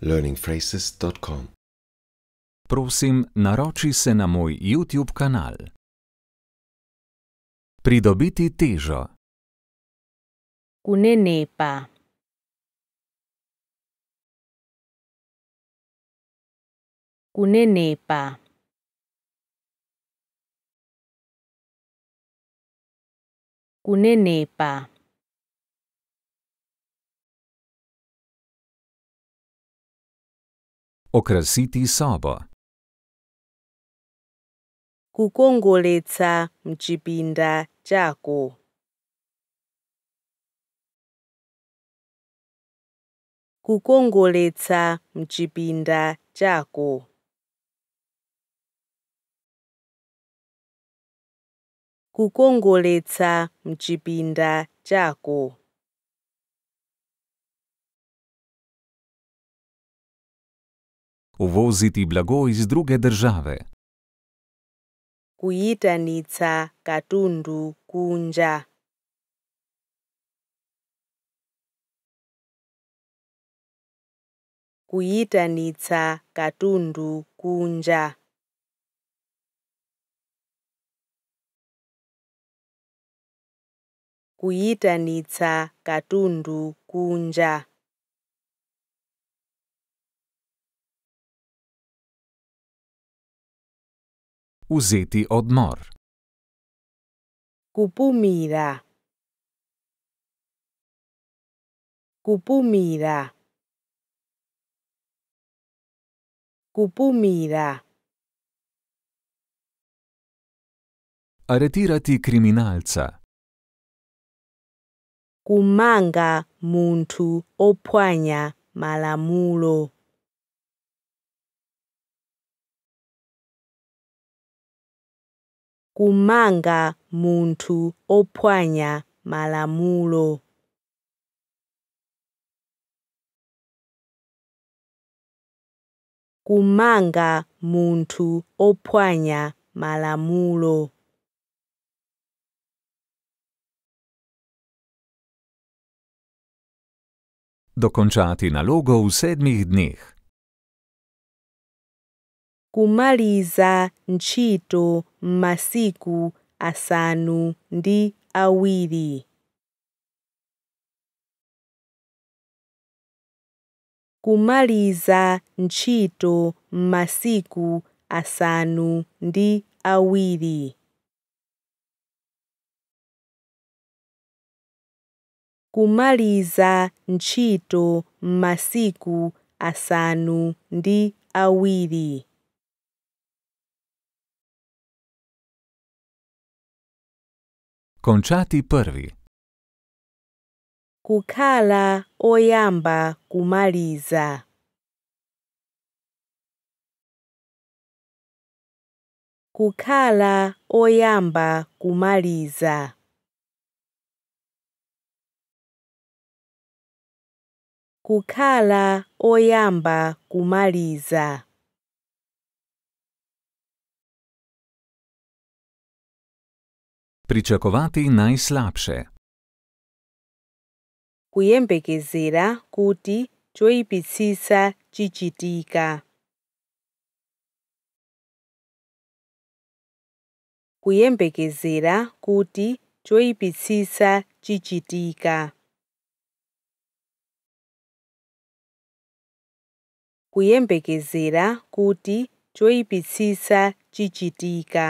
learningphrases.com. Prosim, naroči se na moj YouTube kanal. Pridobiti težo. Kunenepa. Kunenepa. Kunenepa. Kunenepa. Okrasi ti saba ku k o n g o l e c a m c h i p i n d a chako ku k o n g o l e c a m c h i p i n d a chako ku k o n g o l e c a m c h i p i n d a chako uvoziti blago iz druge države. Kuyitanitsa katundu kunja. Kuyitanitsa katundu kunja. Kuyitanitsa katundu kunja. Uzeti odmor. Kupumida. Kupumida. Kupumida. Retirati criminalza. Kumanga muntu opwanya malamulo. kumanga munthu ophwanya malamulo. kumanga munthu ophwanya malamulo. Dokončati nalogo v sedmih dneh. Kumaliza nčito. masiku asanu ndi awiri. kumaliza ntchito masiku asanu ndi awiri. kumaliza ntchito masiku asanu ndi awiri. Končati prvi. Kukhala oyamba kumaliza. Kukhala oyamba kumaliza. Kukhala oyamba kumaliza. Pričakovati najslabše. kuyembekezera kuti choipitsisa chichitika kuyembekezera kuti choipitsisa chichitika kuyembekezera kuti pisisa chichitika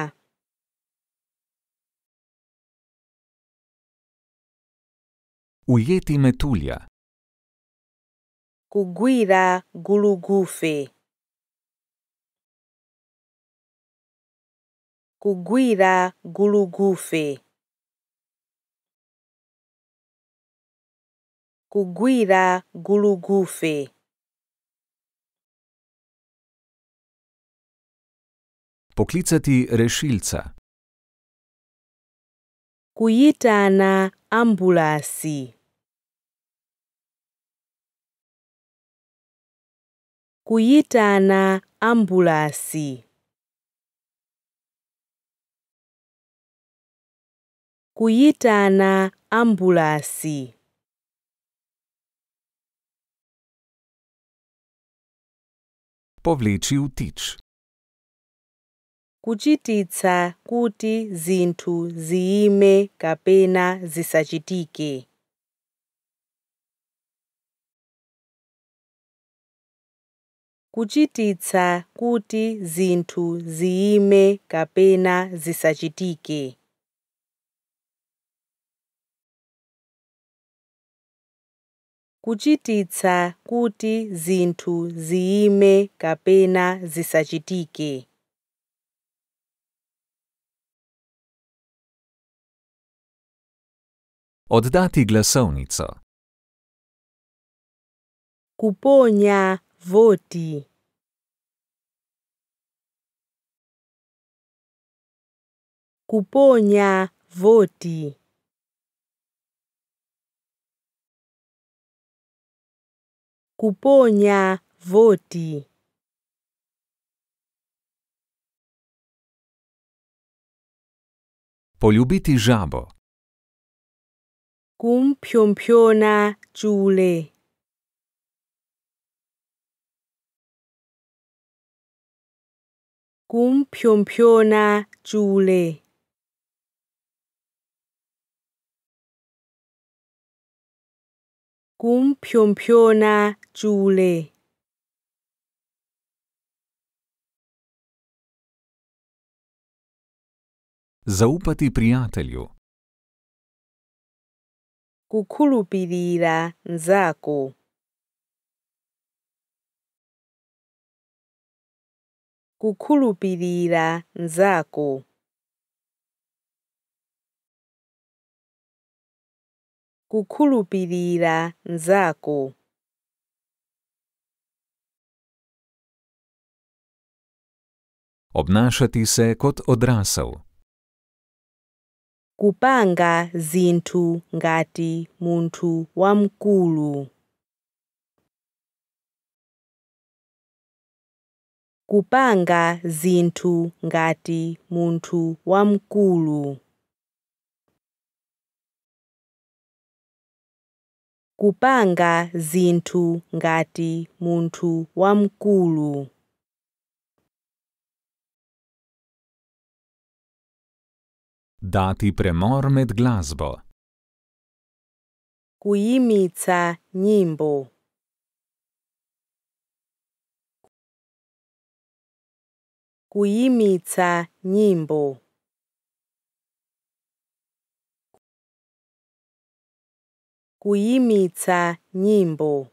Ujeti metulja. Kugwira gulugufe. Kugwira gulugufe. Kugwira gulugufe. Poklicati rešilca. Kujitana ambulasi. kuyitana ambulasi. kuyitana ambulasi povleči vtič kuchititsa kuti zinthu ziyime kapena zisachitike kuchititsa kuti zinthu ziyime kapena zisachitike kuchititsa kuti zinthu ziyime kapena zisachitike Oddati glasovnico. Kuponya voti. kuponya voti. Kuponya voti. Poljubiti žabo. Kumpjompjona čule. Kumpjompjona čule. ngumpyopyona Ntule. Zaupati prijatelju. Kukhulupirira nzako. Kukhulupirira nzako. kukhulupilila nzako Obnašati se kot odrasel. Kupanga zinthu ngati munthu wamkulu. Kupanga zinthu ngati munthu wamkulu. kupanga zinthu ngati munthu wamkulu Dati premor med glasbo. Kuimitsa nyimbo. Kuimitsa nyimbo. Kuimitsa nyimbo.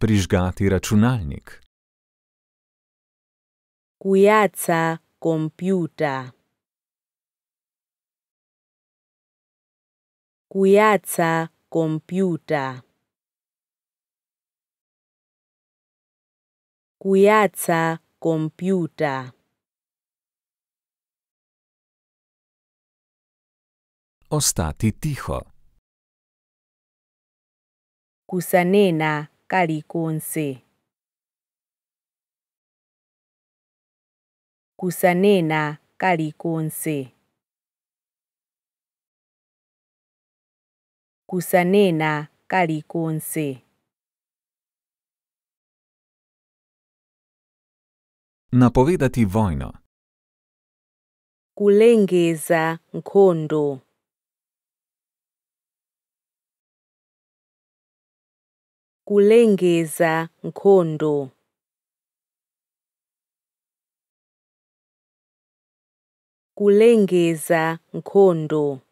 Prižgati računalnik. Kujaca kompjuta. Kujaca kompjuta. Kujaca kompjuta. ostati tiho. Kusanena kalikunse. Kusanena kalikunse. Kusanena kalikunse. Napovedati vojno. Kulengeza nkondo. kulengeza nkhondo kulengeza nkhondo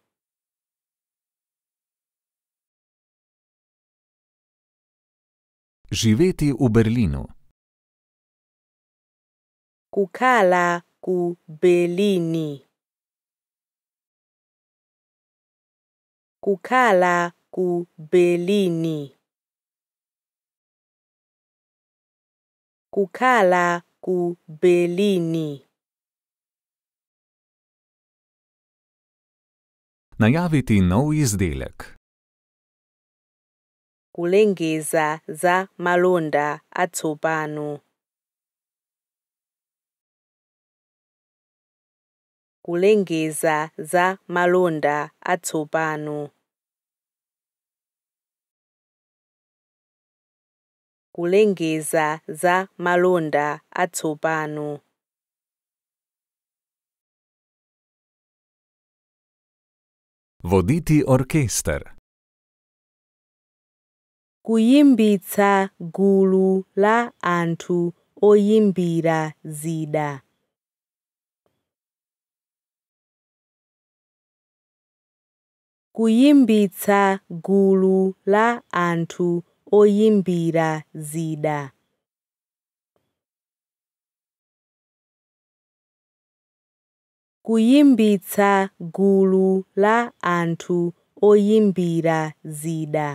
živeti v berlinu kukala ku berlini kukala ku berlini kukhala kubelini. Najaviti nov izdelek. Kulengeza za malonda atsopano. Kulengeza za malonda atsopano. kulengeza za malonda atsopano. Voditi orkester. Kuyimbitsa gulu la antu oyimbira zida. Kuyimbitsa gulu la anthu oyimbira zida kuyimbitsa gulu la anthu oyimbira zida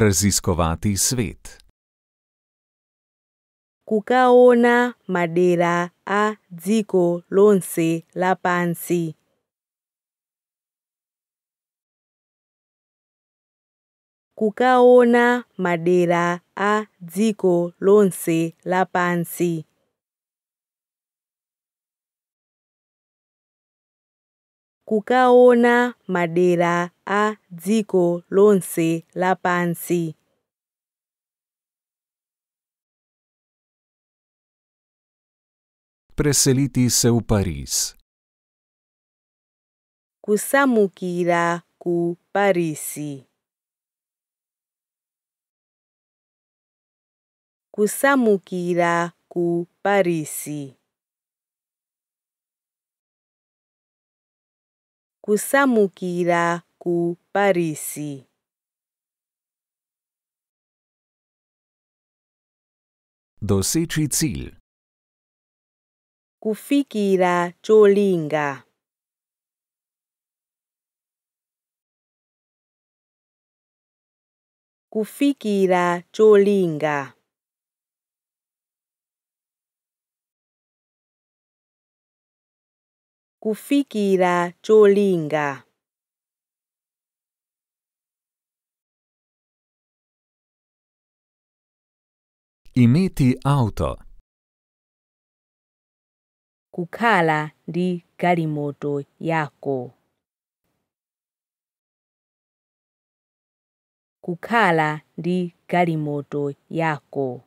raziskovati svet kukaona madera a dziko lonse lapansi kukaona madera a dziko lonse lapansi. kukaona madera a dziko lonse lapansi. Preseliti se u paris Kusamukira ku Parisi. kusamukira ku parisi. Kusamukira ku parisi. Doseči Kufikira Cholinga. Kufikira Cholinga. kufikira cholinga. imiti auto. Kukhala ndi galimoto yako. Kukhala ndi galimoto yako.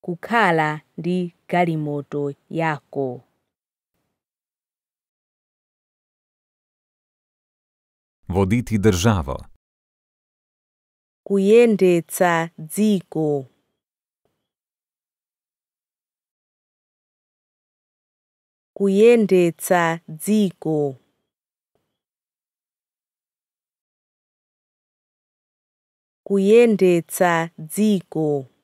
kukhala ndi garimoto yako. Voditi državo. kuyendetsa dziko. kuyendetsa dziko. kuyendetsa dziko.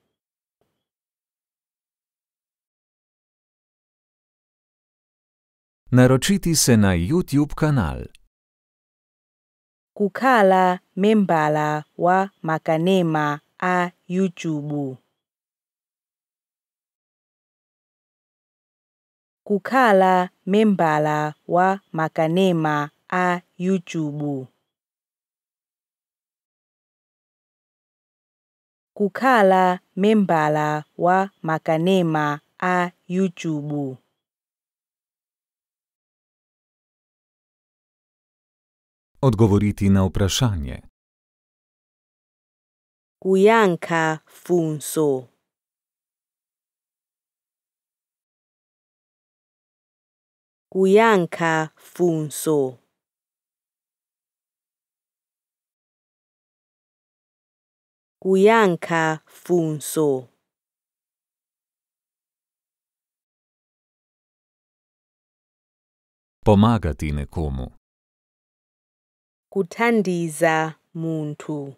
Naročiti se na YouTube kanal. Kukala membala wa makanema a YouTube. Kukala membala wa makanema a YouTube. Kukala membala wa makanema a YouTube. odgovoriti na vprašanje. Kujanka funso. Kujanka funso. Kujanka funso. Pomagati nekomu. kuthandiza muntu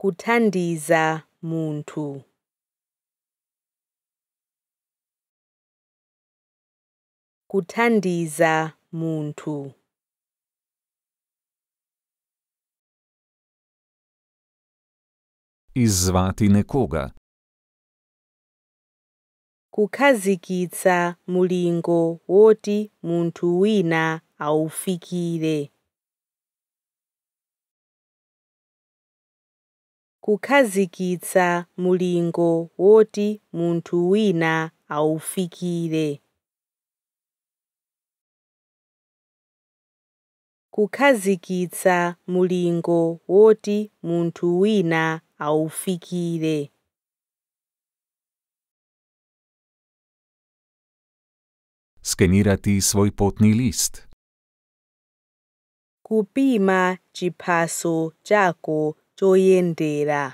kuthandiza muntu kuthandiza muntu izvati nekoga kukhazikitsa mulingo woti munthu wina awufikire kukhazikitsa mulingo woti munthu wina awufikire kukhazikitsa mulingo woti munthu wina awufikire skenirati svoj potni list. Kupima kipaso chako choyendera.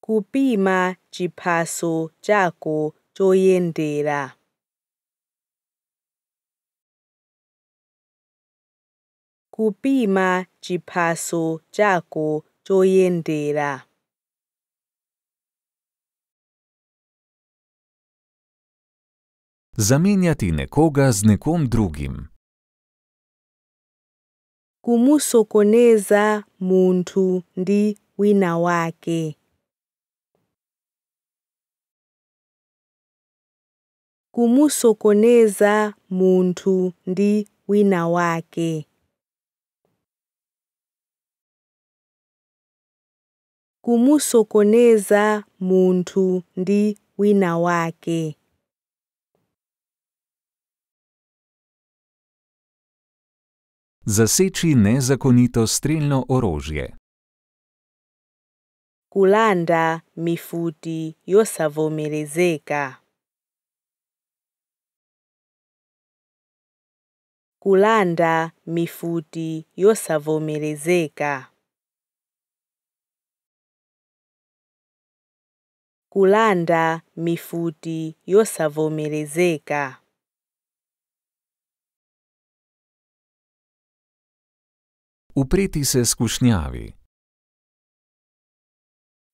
Kupima kipaso chako choyendera. kupima chipaso chako choyendera. Zamenjati nekoga z nekom drugim. Kumusokoneza muntu ndi wina wake. Kumusokoneza muntu ndi wina wake. Kumusokoneza muntu ndi wina wake. Zaseči nezakonito streljno orožje. Kulanda mifuti yosavomerezeka. Kulanda mifuti yosavomerezeka. Kulanda mifuti yosavomerezeka. upreti se skušnjavi.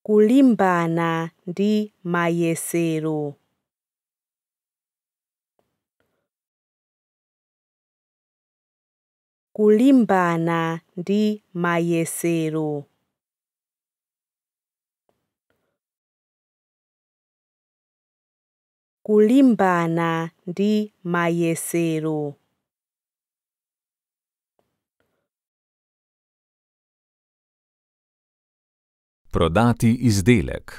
Kulimbana di majeseru. Kulimbana di majeseru. Kulimbana di majeseru. Prodati izdelek.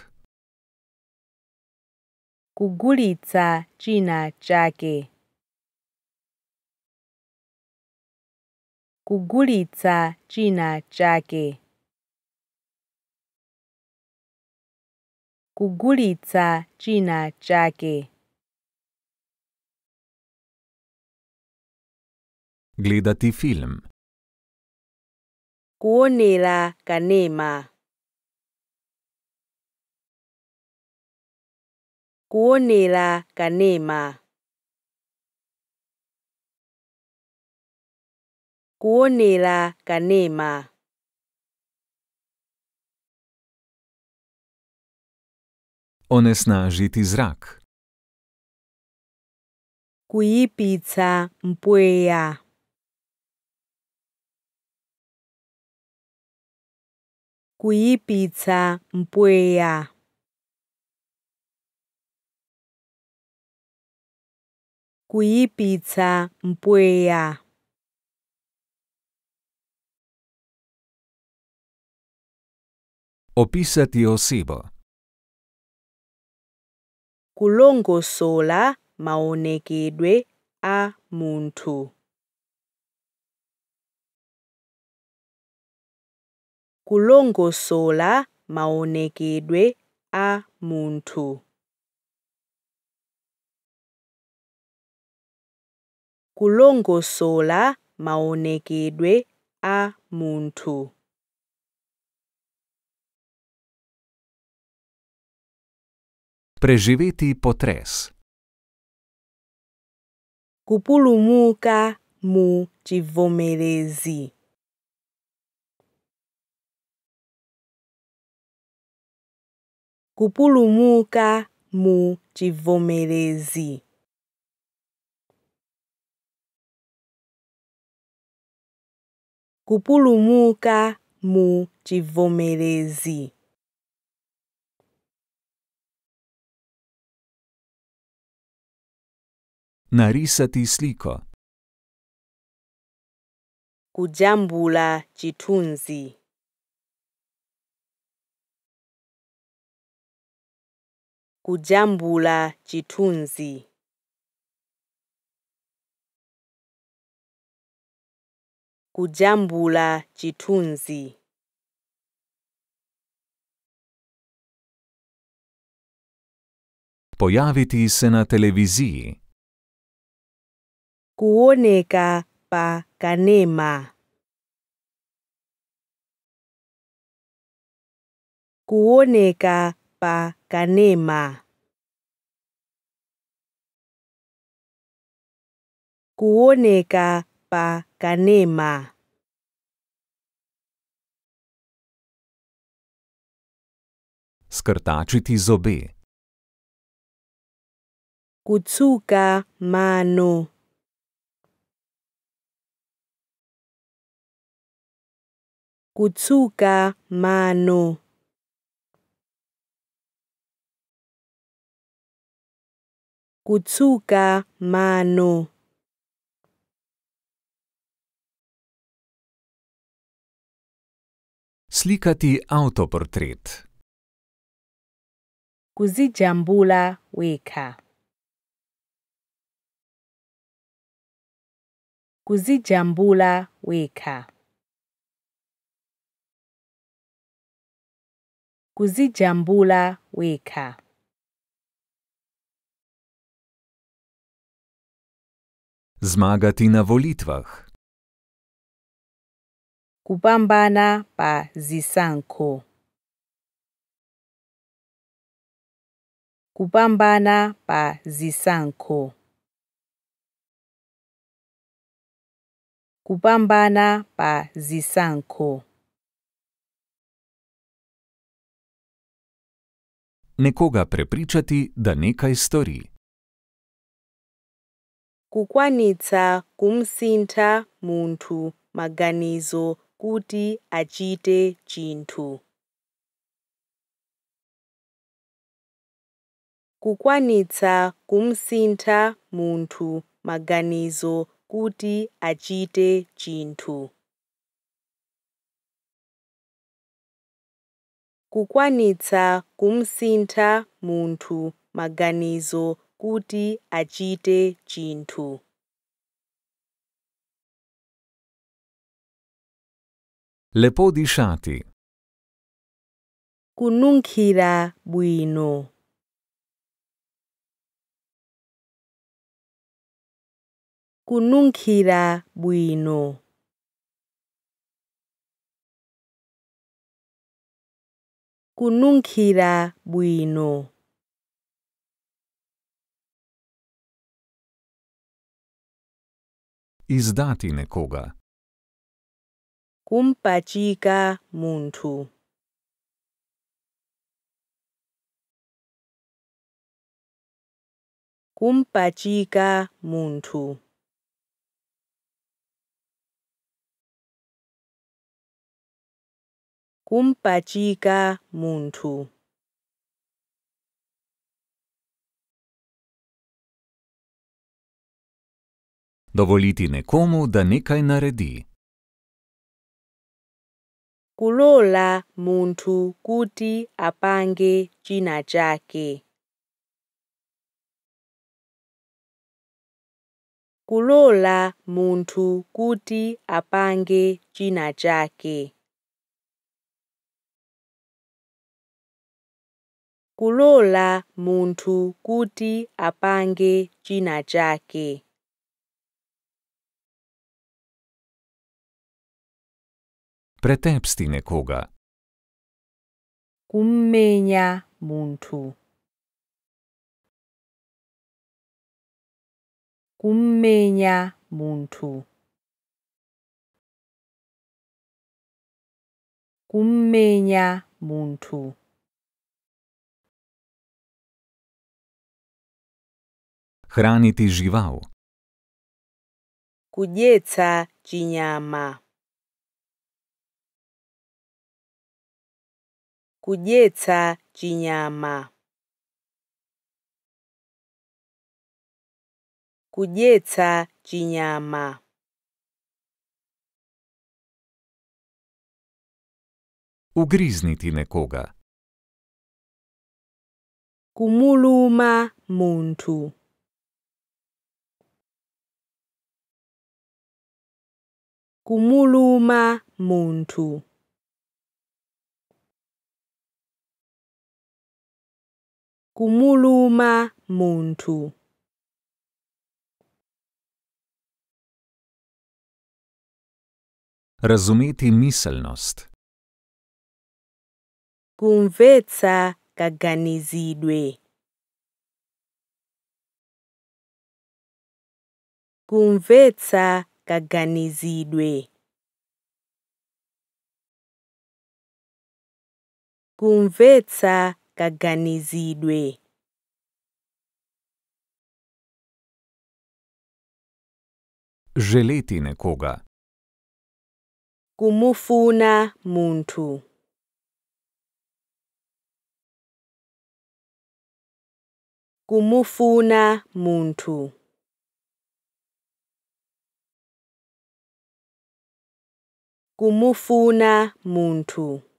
Kugulica čina čaki. Kugulica čina čaki. Kugulica čina čaki. Gledati film. Kunila kanima. kuonela kanema. Kuonela kanema. Onesnažiti zrak. Kuipica mpueja. Kuipica mpueja. kuyipitsa mpweya. Opisati osibo. kulongosola maonekedwe a munthu kulongosola maonekedwe a munthu kulongosola maonekedwe a muntu. Preživeti potres. Kupulumuka mu civomerezi. Kupulumuka mu civomerezi. kupulumuka mu chivomerezi Narisati sliko. Kujambula chitunzi. Kujambula chitunzi. kujambula chithunzi Pojaviti se na televiziji. Kuoneka pa kanema. Kuoneka pa kanema. Kuoneka Ipanema. Skrtačiti zobe. Kucuka manu. Kucuka manu. Kucuka manu. Slikati avtoportret. Kuzi jambula weka. Kuzi jambula weka. Kuzi jambula weka. Zmagati na volitvah. kupambana pa zisanko. Kupambana pa zisanko. Kupambana pa zisanko. Nekoga prepričati, da nekaj stori. Kukwanitsa kumsintha munthu maganizo kuti achite chinthu. Kukwanitsa kumsintha munthu maganizo kuti achite chinthu. Kukwanitsa kumsintha munthu maganizo kuti achite chinthu. Lepo dišati. Kunungkira buino. Kunungkira buino. Kunungkira buino. Izdati nekoga kumpachika munthu kumpachika munthu kumpachika munthu Dovoliti nekomu, da nekaj naredi. kulola munthu kuti apange china chake. kulola munthu kuti apange china chake. kulola munthu kuti apange china chake pretepsti nekoga. Kumenja muntu. Kumenja muntu. Kumenja muntu. Hraniti žival. Kudjeca činjama. kuyetsa chinyama, kuyetsa chinyama. Ugrizniti nekoga. Kumuluma muntu. Kumuluma muntu. kumuluma munthu Razumeti miselnost. Kumvetsa kaganizidwe. Kumvetsa kaganizidwe. Kumvetsa kaganizilwe Želeti nekoga. Kumufuna muntu. Kumufuna muntu. Kumufuna muntu.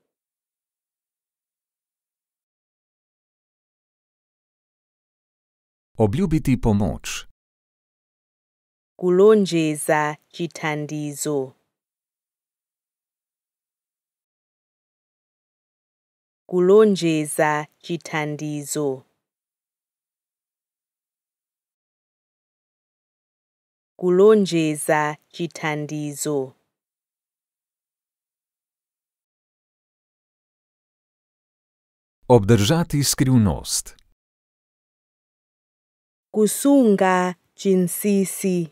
Obljubiti pomoč. Kulonjeza chitandizo. Kulonjeza chitandizo. Kulonjeza chitandizo. Obdržati skrivnost kusunga jinsisi.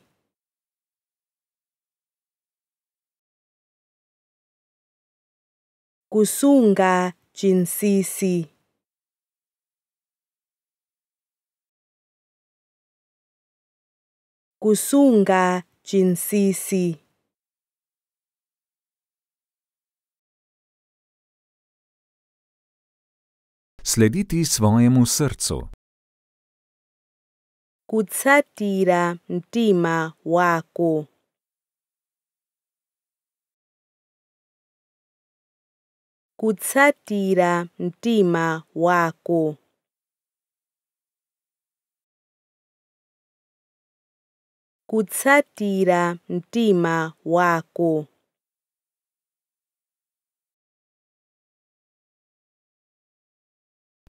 Kusunga jinsisi. Kusunga jinsisi. Slediti svojemu srcu. kutsatira mtima wako. kutsatira mtima wako. kutsatira mtima wako.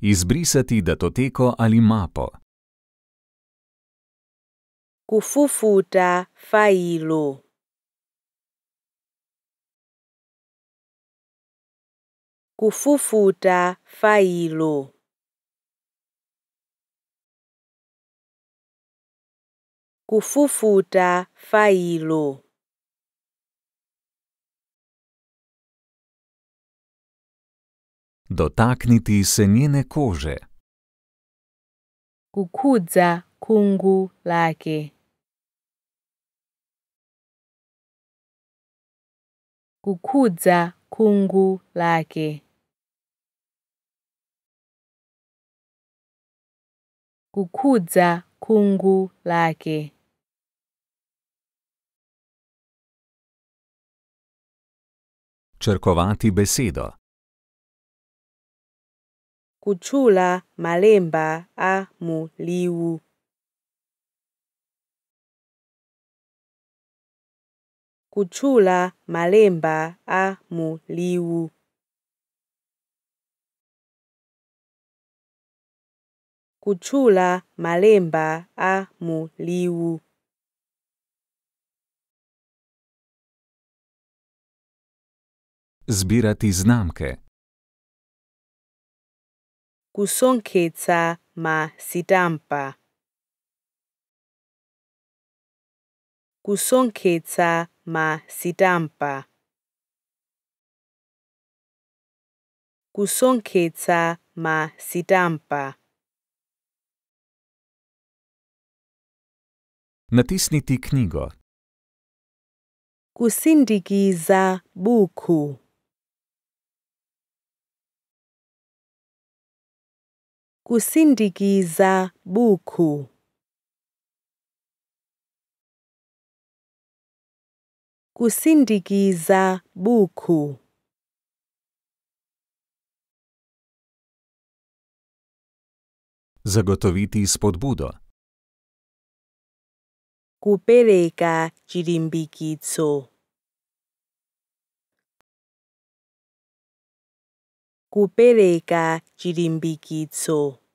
Izbrisati datoteko ali mapo kufufuta failo. kufufuta failo. kufufuta failo. Dotakniti se njene kože. kukudza kungu lake. kukuza kungu lake. Kukuza kungu lake. Črkovati besedo. Kučula malemba a mu livu. kutchula malemba a mu liwu kutchula malemba a mu liwu zbirati znamke kusonketsa ma sitampa kusonketsa ma sitampa. Kusonketa ma sitampa. Natisniti knjigo. Kusindiki za buku. Kusindiki za buku. kusindikiza buku zagotoviti spodbudo kupereka chirimbikitso kupereka chirimbikitso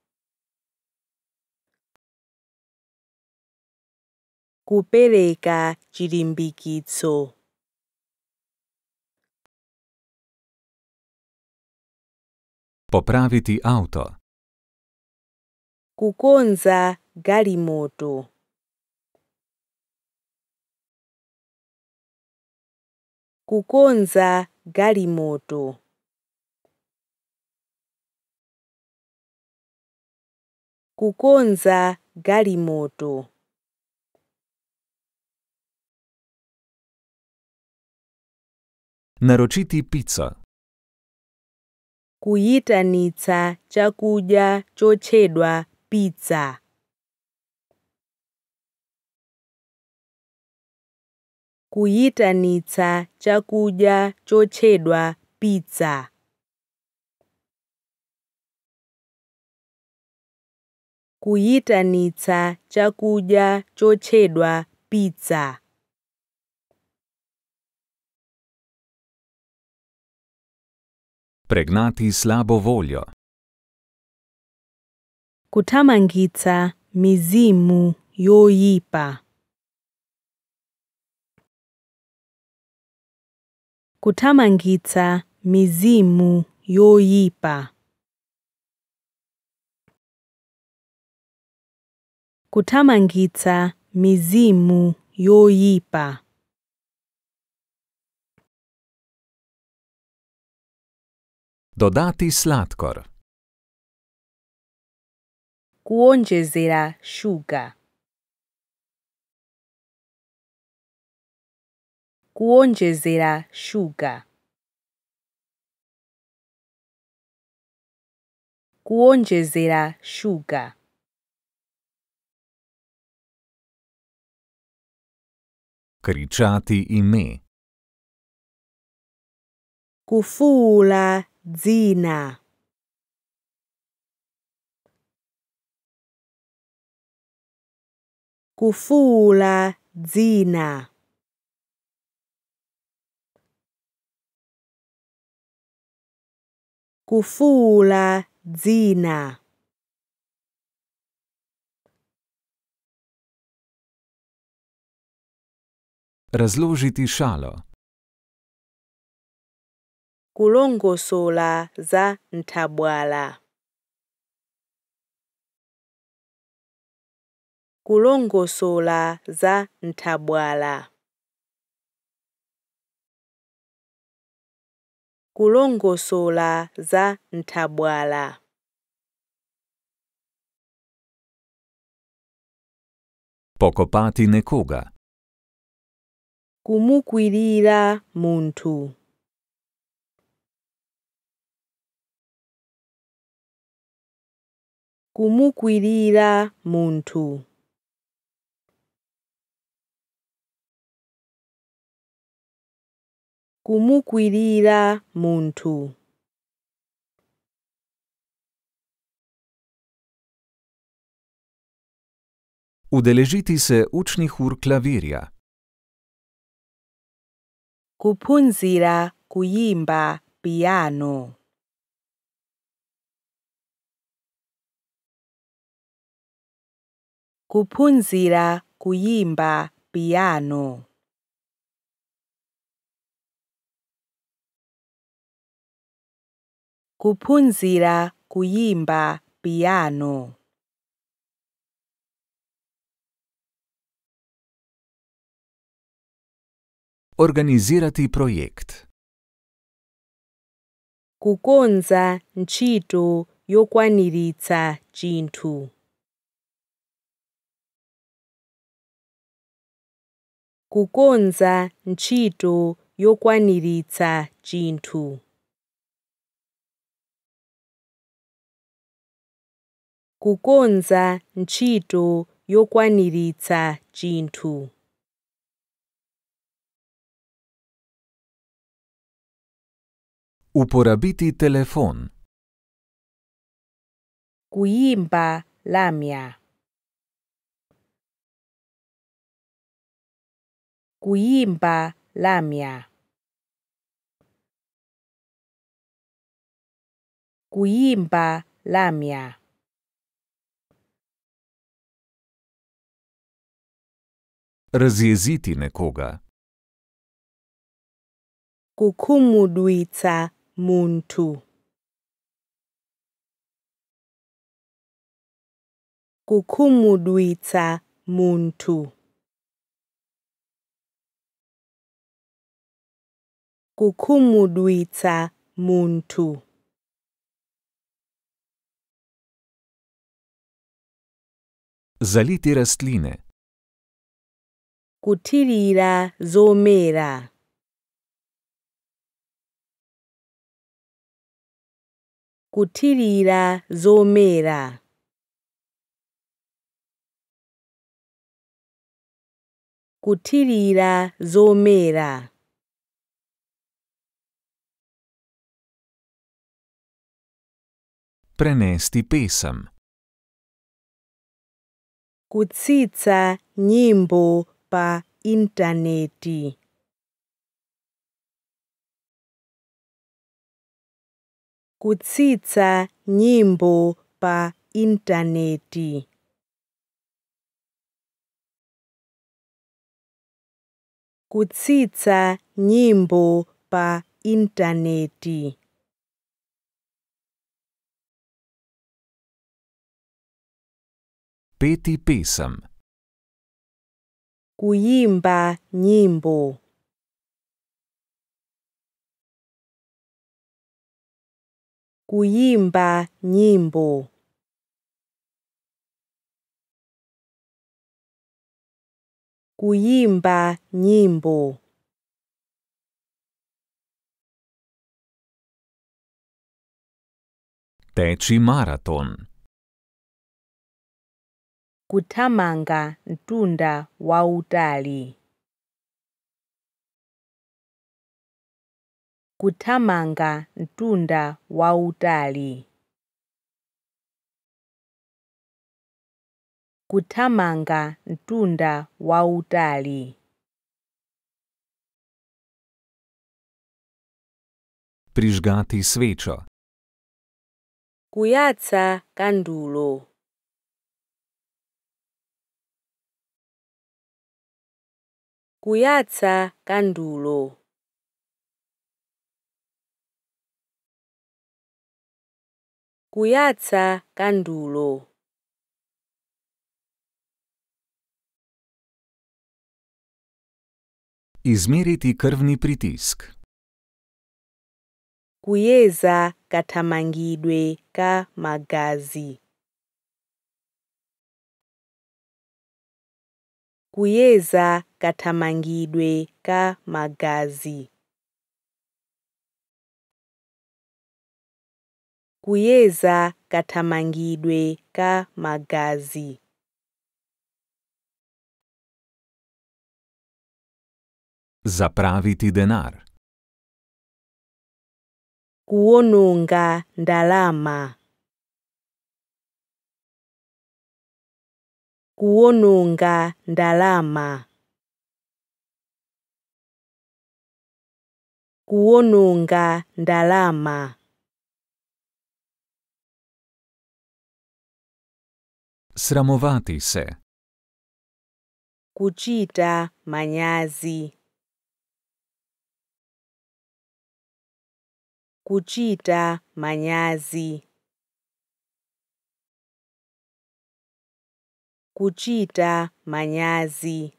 kupereka chilimbiquitso Popraviti auto. Kukonza garimoto. Kukonza garimoto. Kukonza garimoto. Naročiti pico. Kuyitanitsa chakudya chochedwa pizza. Kuyitanitsa chakudya chochedwa pizza. Kuyitanitsa chakudya chochedwa pizza. Pregnati slabo voljo. Kutamangica mizimu yoyipa. Kutamangica mizimu yoyipa. Kutamangica mizimu yoyipa. Kutama Dodati sladkor. Kuonjezera šuga. Kuonjezera šuga. Kuonjezera šuga. Kričati ime. Kufula dzina kufula dzina kufula dzina razložiti šalo kulongosola za nthabwala kulongosola za nthabwala kulongosola za nthabwala pokopati nekoga kumukwirira munthu kumukwirira muntu kumukwirira muntu Udeležiti se učnih ur klavirja. Kupunzira kuimba piano. kuphunzira kuyimba piyano. kuphunzira kuyimba piyano. Organizirati projekt. kukonza ntchito yokwaniritsa chinthu kukonza ntchito yokwaniritsa chinthu kukonza ntchito yokwaniritsa chinthu Uporabiti telefon. Kuimba lamya Kuimba lamia. Kuimba lamia. Razjeziti nekoga. Kukumudwitsa muntu. Kukumudwitsa muntu. kukhumudwitsa munthu zaliti rastline kuthirira zomera kuthirira zomera kuthirira zomera prenesti pesem. Kucica njimbo pa interneti. Kucica njimbo pa interneti. Kucica njimbo pa interneti. peti pesem. Kuimba nimbo. Kuimba nimbo. Kuimba nimbo. Teči maraton kuthamanga mtunda wautali kuthamanga mtunda wautali kuthamanga mtunda wautali prižgati svečo kuyatsa kandulo kuyatsa kandulo kuyatsa kandulo Izmeriti krvni pritisk. Kuyeza katamangidwe ka magazi. kuyeza katamangidwe ka magazi kuyeza katamangidwe ka magazi Zapraviti denar kuononga ndalama kuononga ndalama. Kuononga ndalama. Sramovati se. Kuchita manyazi. Kuchita manyazi. kuchita manyazi.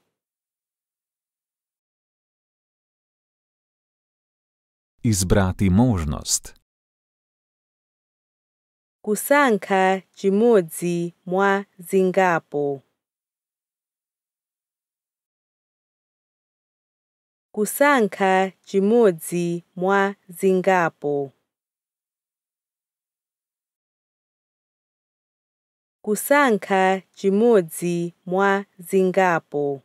Izbrati možnost. Kusankha chimodzi mwa zingapo. Kusanka chimodzi mwa zingapo. kusankha chimodzi mwa zingapo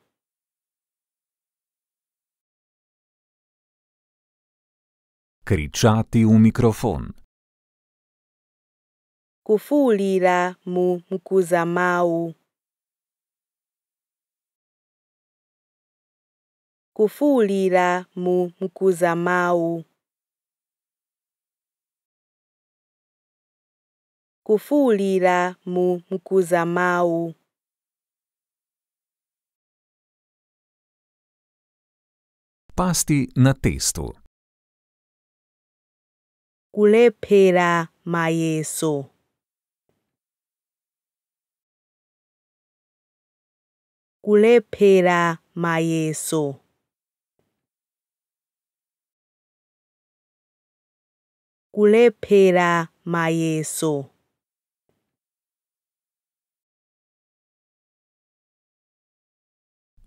Kričati u mikrofon. Kufuulira mu mkuza mau. Kufuulira mu mkuza mau. kufuulira mu mukuzamau pasti na testu kulephera mayeso kulephera mayeso kulephera mayeso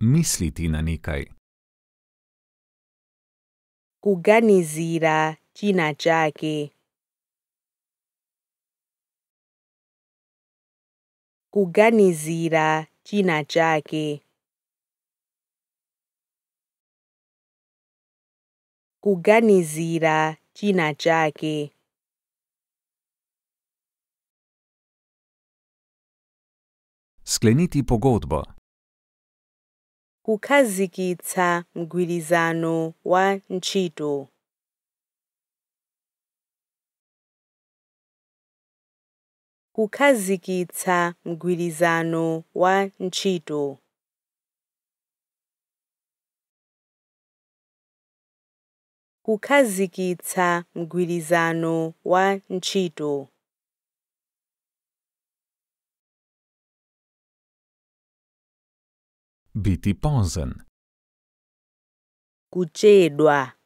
misliti na nekaj. Organizira kina čake. Organizira kina čake. Organizira kina čake. Skleniti pogodbo. kukhazikitsa mgwirizano wa ntchito kukhazikitsa mgwirizano wa ntchito kukhazikitsa mgwirizano wa ntchito Biti pozen. Kucedwa.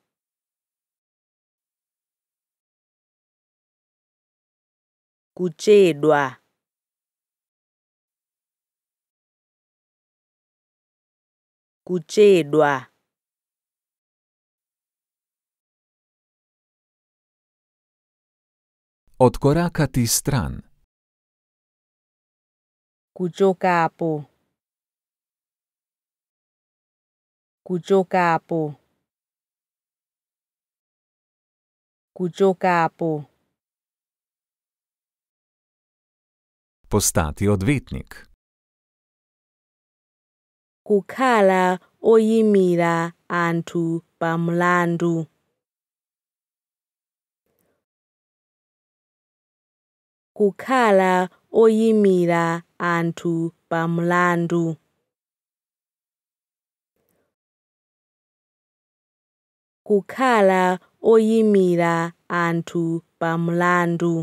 Kucedwa. Kucedwa. Odkorakati stran. Kučokapo. Kučokapo. Postati odvetnik. Kukala oimira antu pa mlandu. Kukala oimira antu pa mlandu. kukhala oyimira anthu pamlandu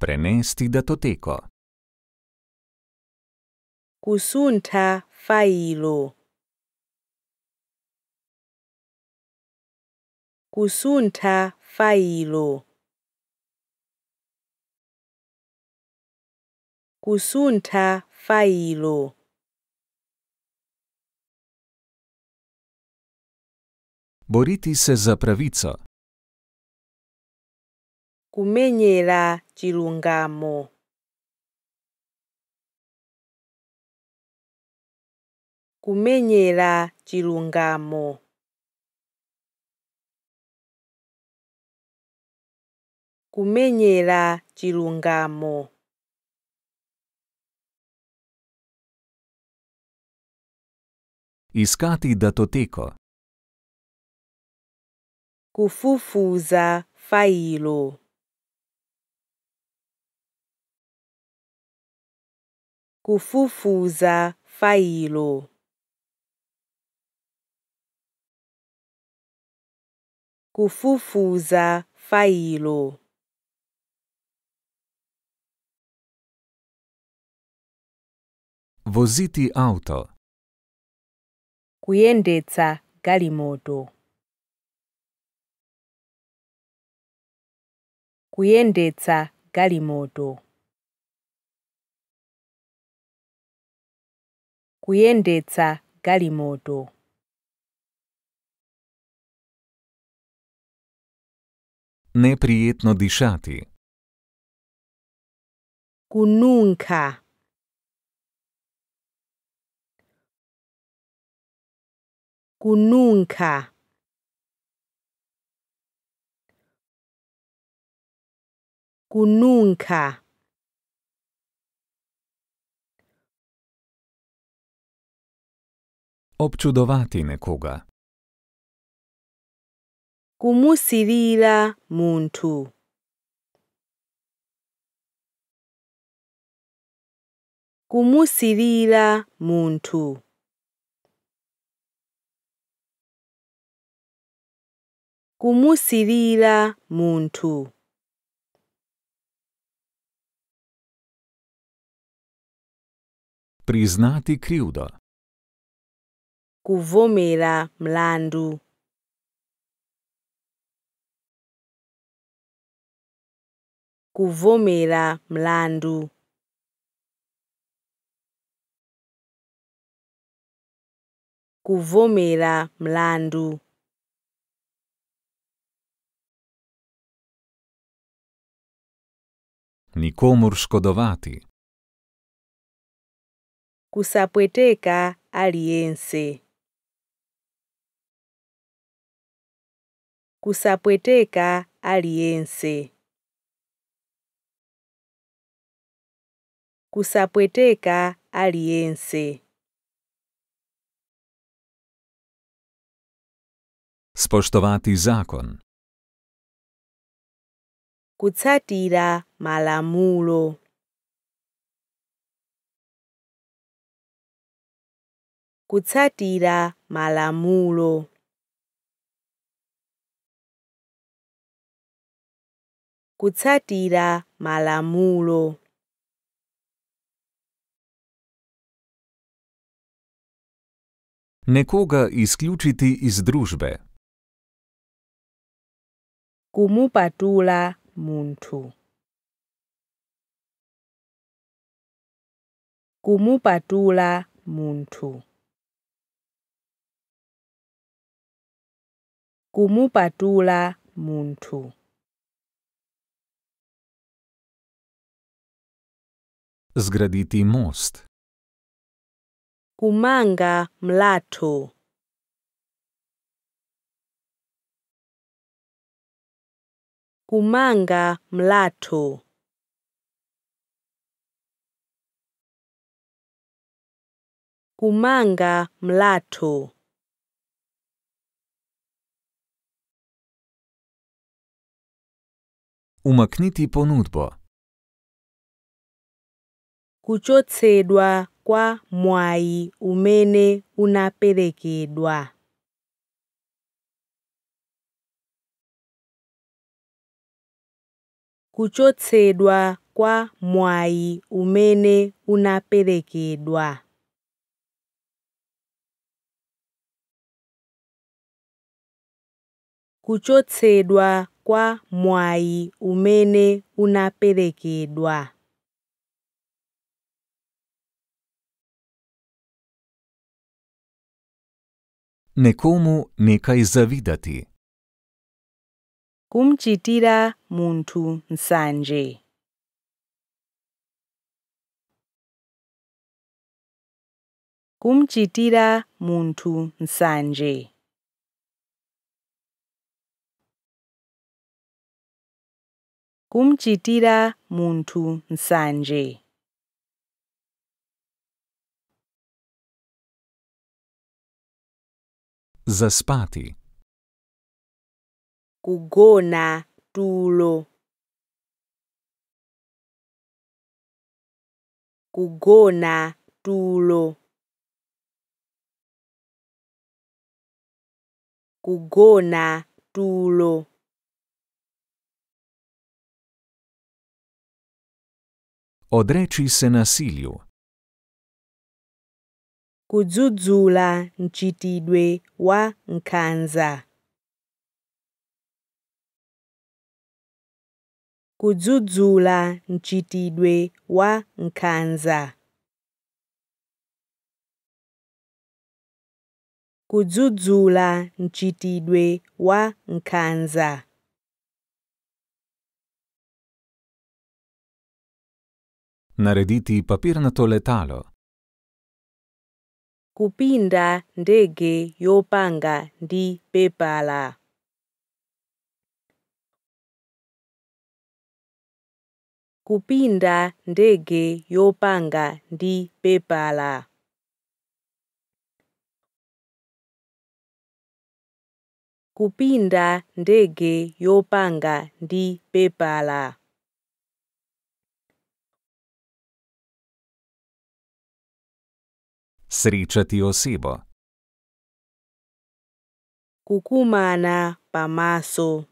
Prenesti datoteko Kusuntha failo Kusuntha failo Kusuntha failo Boriti se za pravico. Kumenjera čilungamo. Kumenjera čilungamo. Kumenjera čilungamo. Iskati datoteko. kufufuza failo. kufufuza failo kufufuza failo voziti auto kuyendetsa galimoto kuyendetsa galimoto kuyendetsa galimoto Neprijetno dišati. Kununka. Kununka. kununca občudovati nekoga kumusirira muntu kumusirira muntu kumusirira muntu Priznati krivdo. Kuvomera mlandu. Kuvomera mlandu. Kuvomera mlandu. Nikomur škodovati. kusapweteka aliense. Kusapweteka aliense. Kusapweteka aliense. Spoštovati zakon. Kutsatira malamulo. kutsatira malamulo. kutsatira malamulo. Nekoga izključiti iz družbe. Kumupatula muntu. Kumupatula muntu. kumupatula munthu. Zgraditi most. Kumanga mlato. Kumanga mlato. Kumanga mlato. Umakniti ponudbo. Kuchotsedwa kwa mwai umene unaperekedwa. Kuchotsedwa kwa mwai umene unaperekedwa. Kuchotsedwa kwa mwai umene unaperekedwa. Nekomu nekaj zavidati. Kumchitira muntu nsanje. Kumchitira muntu nsanje. kumchitira munthu nsanje zaspati kugona tulo kugona tulo kugona tulo Odreči se nasilju. Kudzudzula mchitidwe wa nkhanza. Kudzudzula mchitidwe wa nkhanza. Kudzudzula mchitidwe wa nkhanza. Narediti papirnato letalo. Kupinda ndege yopanga ndi pepala. Kupinda ndege yopanga ndi pepala. Kupinda ndege yopanga ndi pepala. srečati osebo. Kukumana pa maso.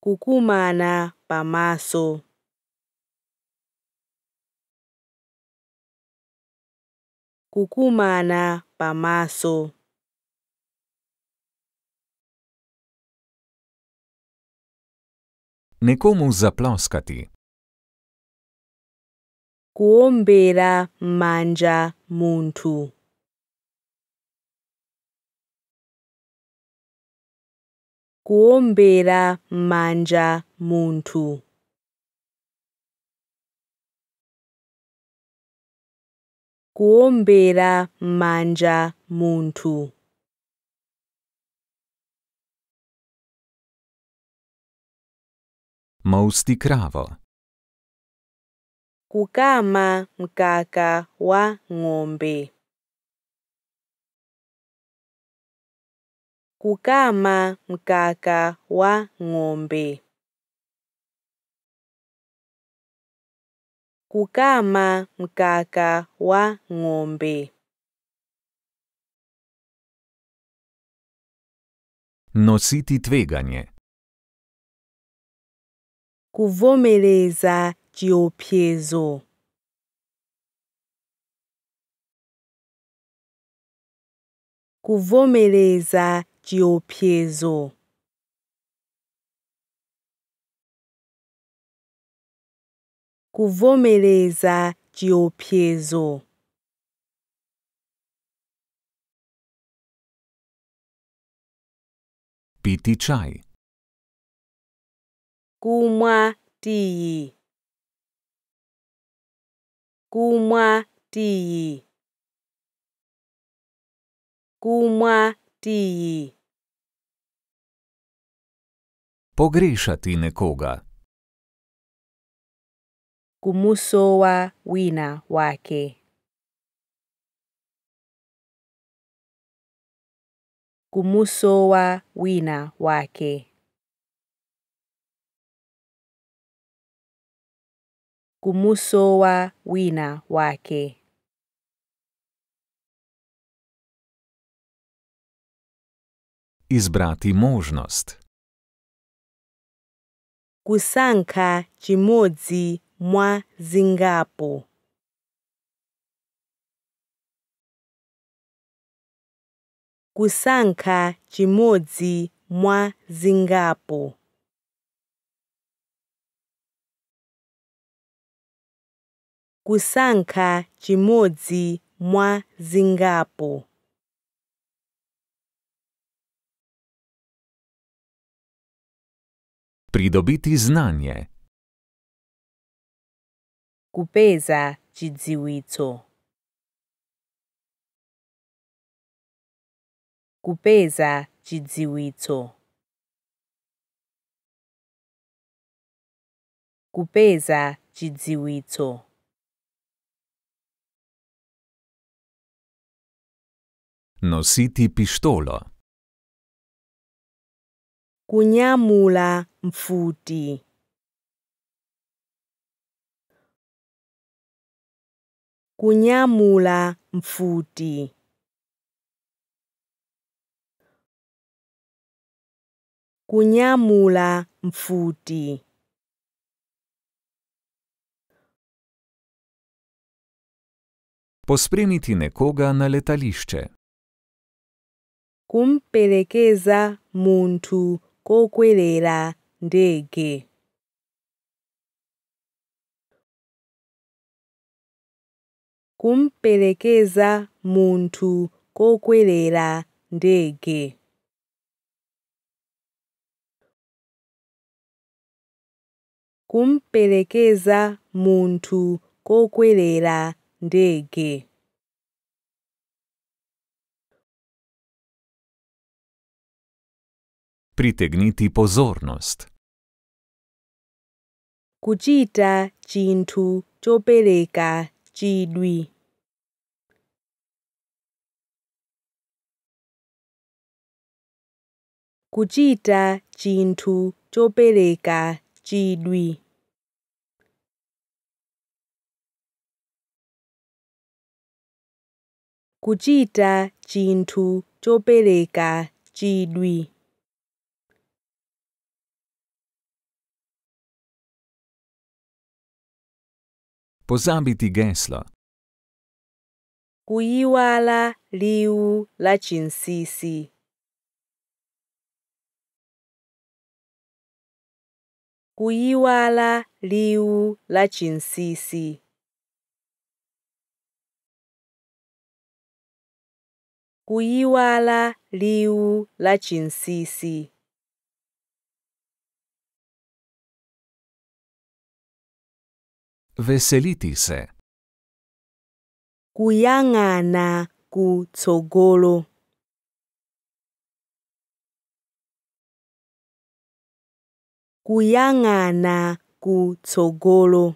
Kukumana pa maso. Kukumana pa maso. Nekomu zaploskati. kuombera manja muntu. kuombera manja muntu. kuombera manja muntu. Mousti kravo. kukama mkaka wa ng'ombe. Kukama mkaka wa ng'ombe. Kukama mkaka wa ng'ombe. Nositi tveganje. Kuvomereza d i o p i z o k u v o m e l i z a d i o p i z o k u v o m e l i z a d i o p i z o p i t i Cai h。Kuma Tii。kumwa tii kumwa tiyi Pogrešati nekoga kumusowa wina wake kumusowa wina wake kumusowa wina wake. Izbrati možnost. Kusanka chimodzi mwa zingapo. Kusanka chimodzi mwa zingapo. kusankha chimodzi mwa zingapo Pridobiti znanje. Kupeza chidziwitso. Kupeza chidziwitso. Kupeza chidziwitso. Nositi pištolo. Kunjamula mfuti. Kunjamula mfuti. Kunjamula mfuti. Pospremiti nekoga na letališče. kumperekeza munthu kokwerera ndege kumperekeza munthu kokwerera ndege kumperekeza munthu kokwerera ndege pritegniti pozornost Kutiita chintu topereka cidwi Kutiita chintu topereka cidwi Kutiita chintu topereka cidwi Pozabiti gesla. Kuiwala liu la chinsisi. Kuiwala liu la chinsisi. Kuiwala liu la chinsisi. Veseliti se. Kuyangana kutsogolo. Kuyangana kutsogolo.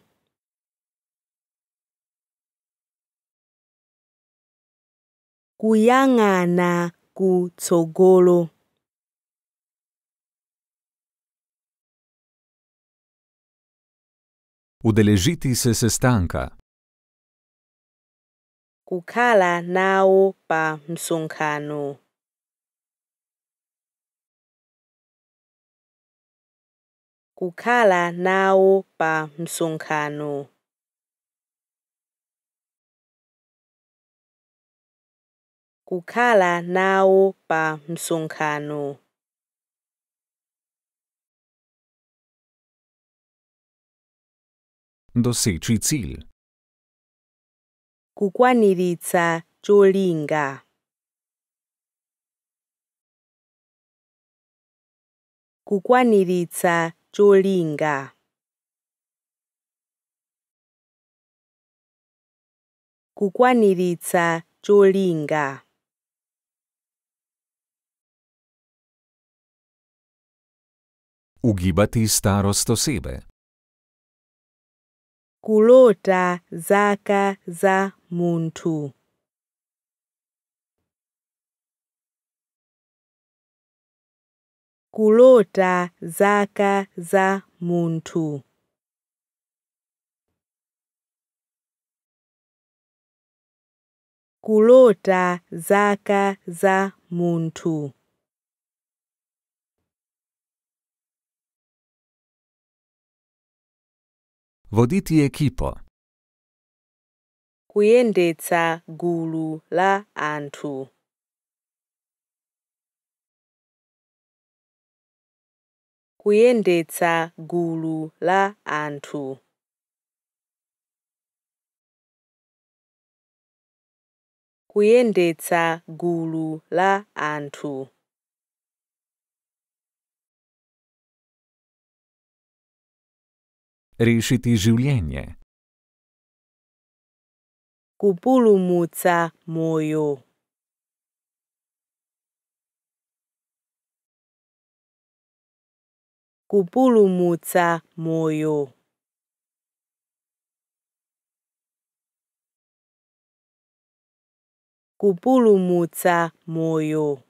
na kutsogolo. Udeležiti se sestanka. Kukala nao pa msunkanu. Kukala nao pa msunkanu. Kukala nao pa msunkanu. doseči cilj. Kukwanirica čolinga. Kukwanirica čolinga. Kukwanirica čolinga. Ugibati starost osebe. kulota zaka za munthu kulota zaka za munthu kulota zaka za munthu Voditi ekipo. Kuyendetsa gulu la anthu. Kuyendetsa gulu la anthu. Kuyendetsa gulu la anthu. Rešiti življenje. Kupulu muca moju. Kupulu muca moju. Kupulu muca moju.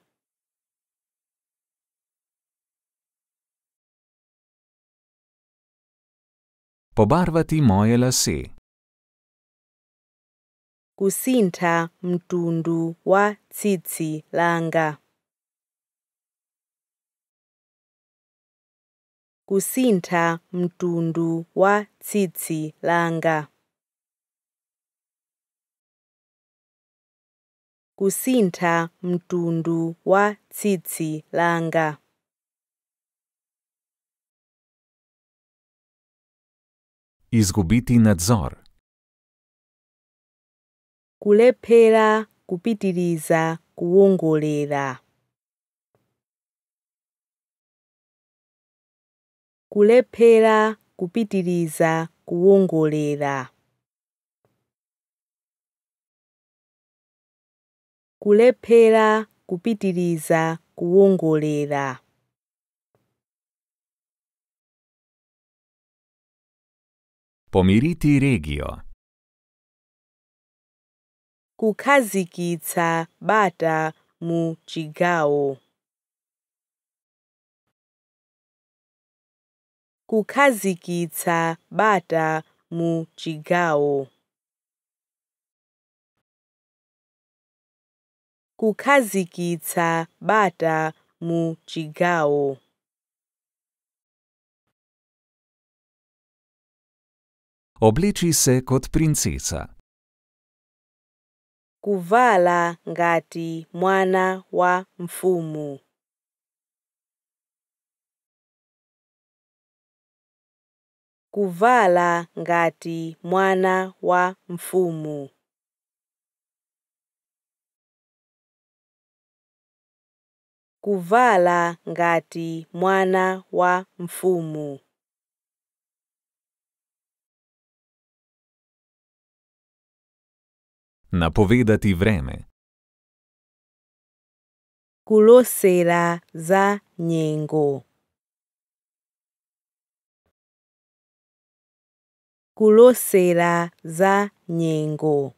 pobarvati moje lase. Kusinta mtundu wa cici langa. Kusinta mtundu wa cici langa. Kusinta mtundu wa cici langa. Izgubiti nadzor. kulephera kupitiriza kuwongolera kulephera kupitiriza kuwongolera kulephera kupitiriza kuwongolera Pomiriti regio kukhazikitsa bata mu chigao. kukhazikitsa bata mu chigawo kukhazikitsa bata mu chigawo Obleči se kot princesa. Kuvala ngati mwana wa mfumu. Kuvala ngati mwana wa mfumu. Kuvala ngati mwana wa mfumu. Napovedati vreme. Kulosera za njengo. Kulosera za njengo.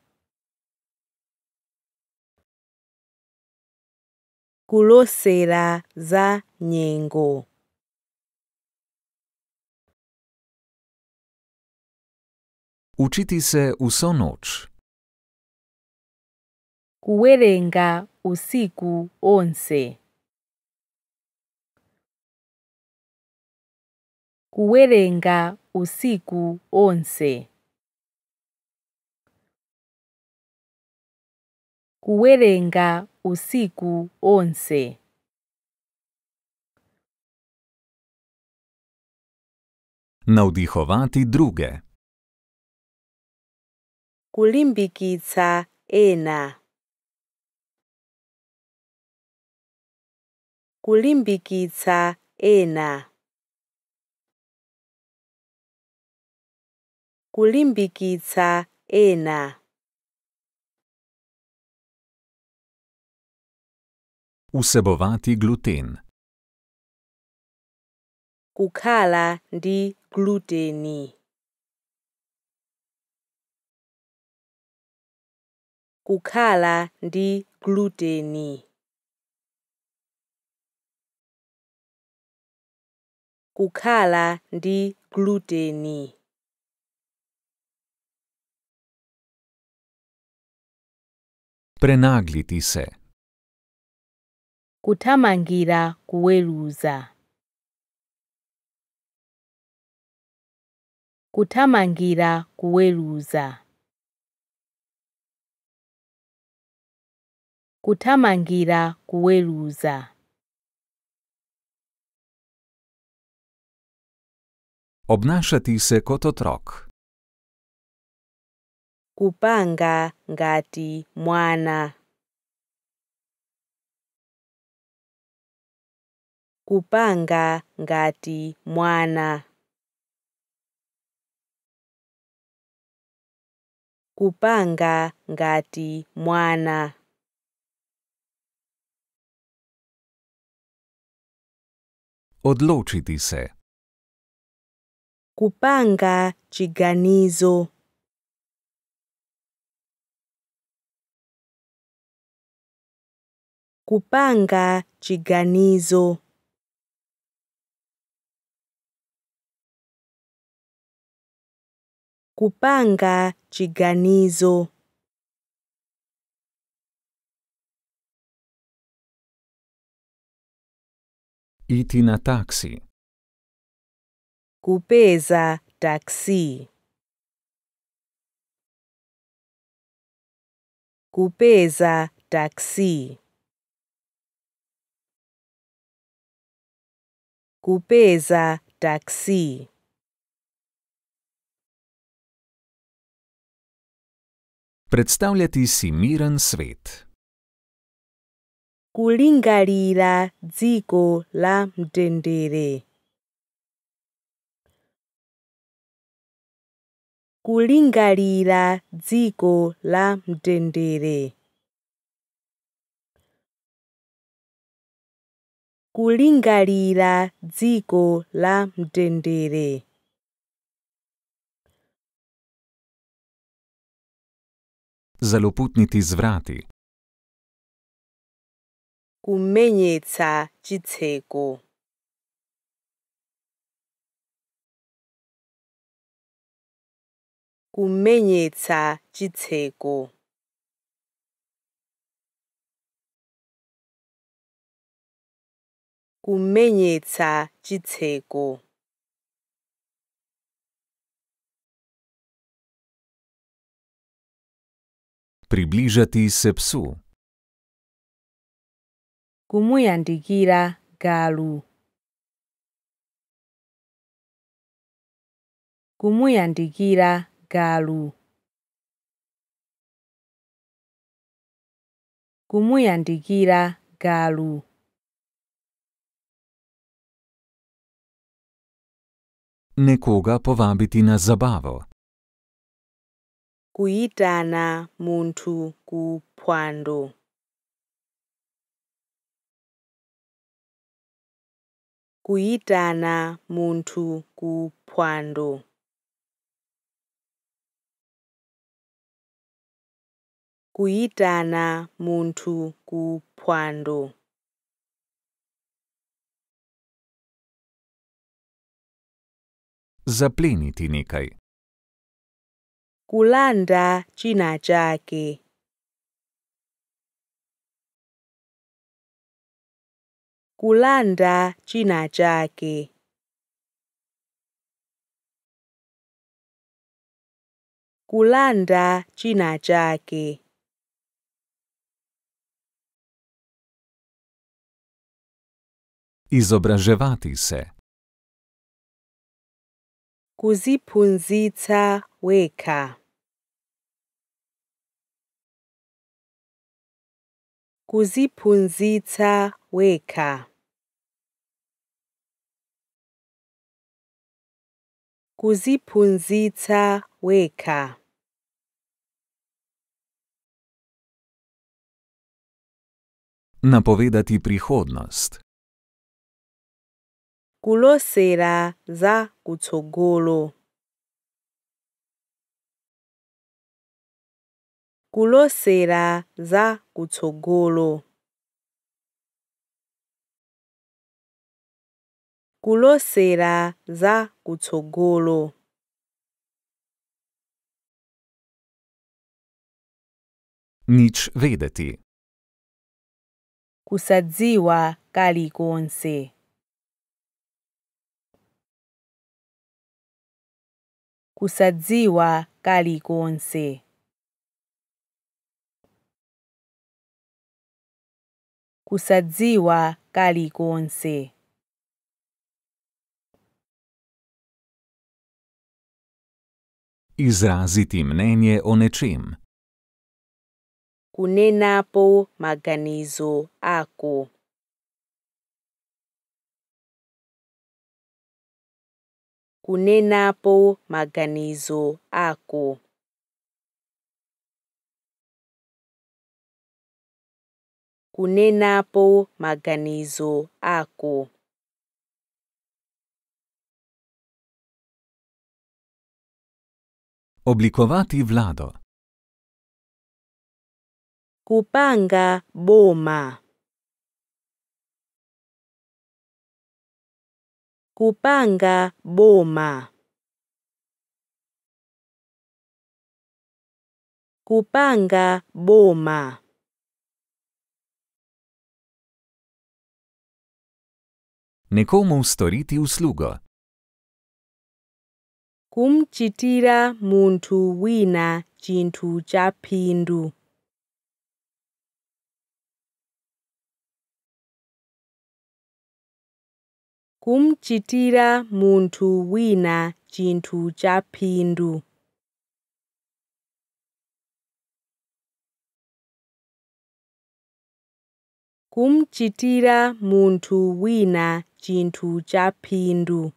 Kulosera za njengo. Učiti se vso noč. Kuwerenga usiku onse. Kuwerenga usiku onse. Kuwerenga usiku onse. Navdihovati druge. Kulimbikica ena. kulimbikitsa ena. Kulimbikitsa ena. Vsebovati gluten. Kukala di gluteni. Kukala di gluteni. kukhala ndi gluteni prenagliti se kuthamangira kuweluza kuthamangira kuweluza kuthamangira kuweluza Obnašati se kot otrok. Kupanga ngati mwana. Kupanga ngati mwana. Kupanga ngati mwana. Odločiti se. kupanga chiganizo. kupanga chiganizo. kupanga chiganizo. Iti na taksi kupeza taksi kupeza taksi kupeza taksi predstavljati si miren svet kulingalira dziko la mtendere kulingalira dziko la mtendere kulingalira dziko la mtendere zaloputniti z vrati kumenyetsa chitseko kumenyetsa chitseko kumenyetsa chitseko približati se psu kumuyandikira galu kumuyandikira galo. kumuyandikira galu nekoga povabiti na zabavo kuyitana munthu kupwando. kuyitana munthu kupwando. kuyitana ku phwando Zapleniti nekaj. Kulanda china chake. Kulanda china chake. Kulanda china chake. Izobraževati se. Kuzi punzica weka. Kuzi punzica weka. Kuzi punzica weka. Napovedati prihodnost kulosera za kutsogolo. kulosera za kutsogolo. kulosera za kutsogolo. nič vedeti. kusadziwa kali konse. kusadziwa kalikonse kusadziwa kalikonse Izraziti mnenje o nečem. Kunenapo maganizo ako. kunena po maganizo ako. Kunena po maganizo ako. Oblikovati vlado. Kupanga boma. kupanga boma. Kupanga boma. Nekomu storiti uslugo. Kumchitira muntu wina chintu cha phindu. kumchitira munthu wina chinthu cha phindu kumchitira munthu wina chinthu cha phindu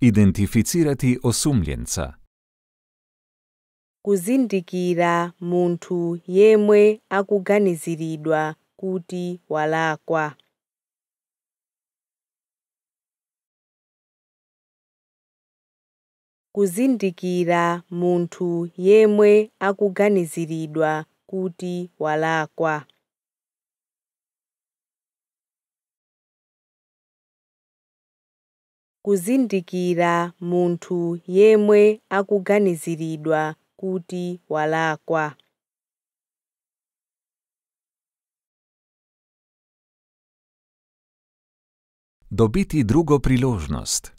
Identificirati osumljenca kuzindikira munthu yemwe akuganiziridwa kuti walakwa kuzindikira munthu yemwe akuganiziridwa kuti walakwa kuzindikira munthu yemwe akuganiziridwa kuti walakwa Dobiti drugo priložnost.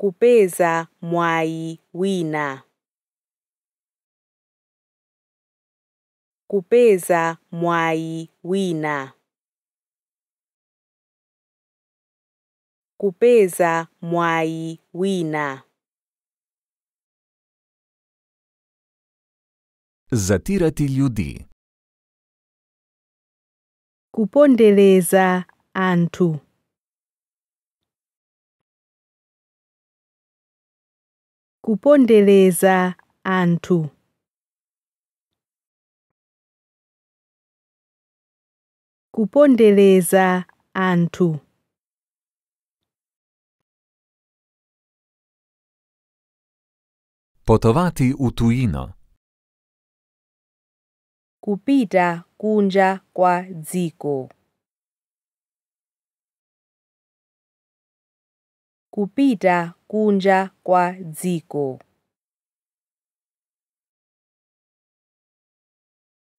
Kupeza mwayi wina. Kupeza mwayi wina. Kupeza mwayi wina. Zatirati ljudi. Kupondereza anthu. Kupondereza anthu. Kupondereza anthu. Potovati u tujino kupita kunja kwa dziko. kupita kunja kwa dziko.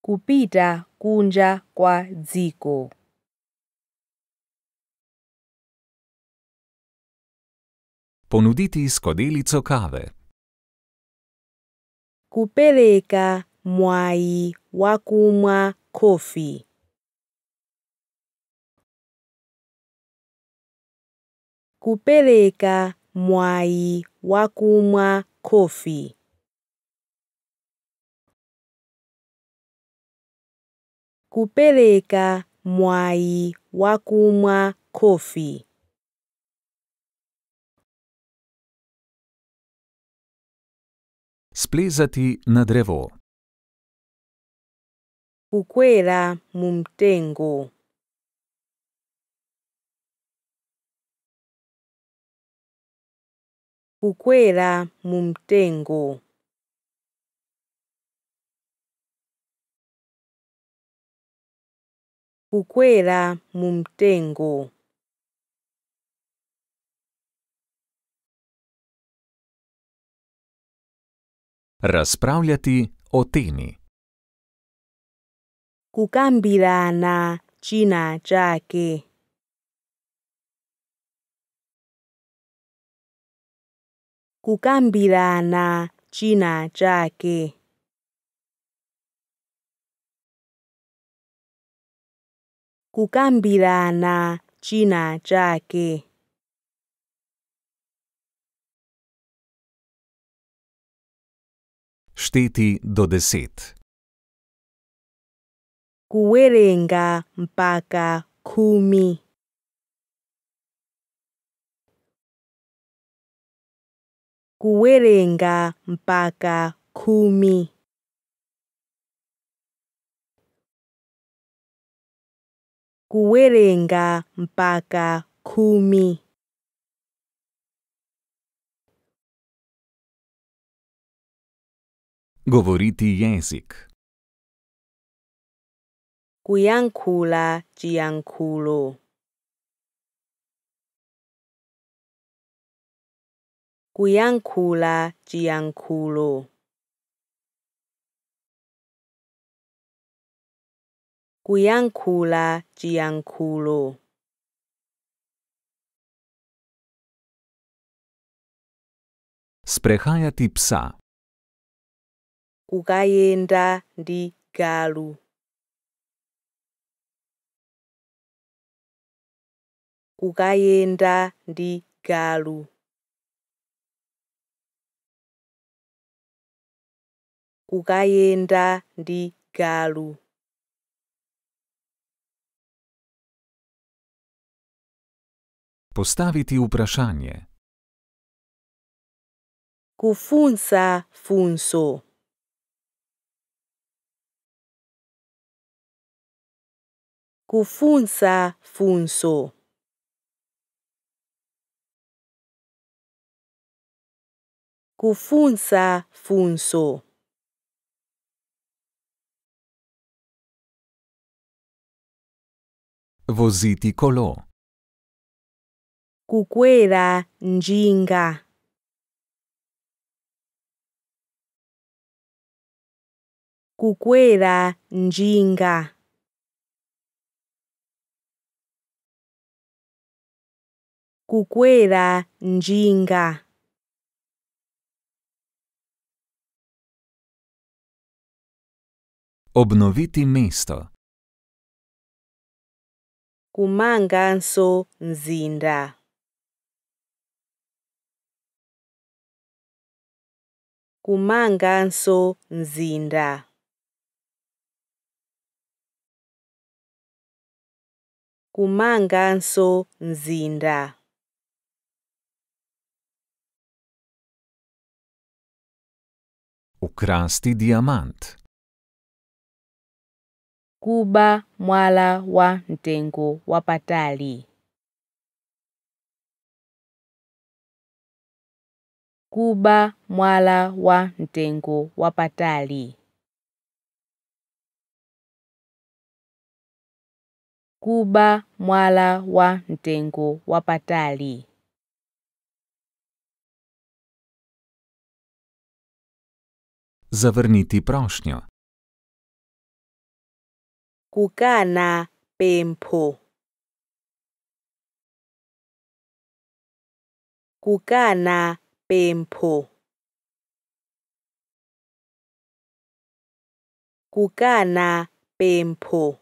kupita kunja kwa dziko. Ponuditi skodelico kave. Kupeleka mwai wakumwa kofi kupeleka mwai wakumwa kofi kupeleka mwai wakumwa kofi Splezati na drevo kukwera mumtengo. kukwera mumtengo. kukwera mumtengo. Razpravljati o temi kukambirana china chake kukambirana china chake kukambirana china chake Šteti do deset. kuwerenga mpaka kumi. Kuwerenga mpaka kumi. Kuwerenga mpaka kumi. Govoriti jezik. kuyankhula jiyankhulo kuyankhula jiyankhulo kuyankhula jiyankhulo Sprehajati psa. Kukayenda di galu. kukayenda ndi galu. kukayenda ndi galu. Postaviti vprašanje. Kufunsa funso. Kufunsa funso. Kufunza funzo. Voziti kolo. Kukwera njinga. Kukwera njinga. Kukwera njinga. Obnoviti mesto. Kumanganso nzinda. Kumanganso nzinda. Kumanganso nzinda. Ukrasti diamant. kuba mwala wa ntengo wapatali kuba mwala wa ntengo wapatali kuba mwala wa ntengo wapatali Zavrniti prošnjo kukana pempo. kukana pempo. kukana pempo.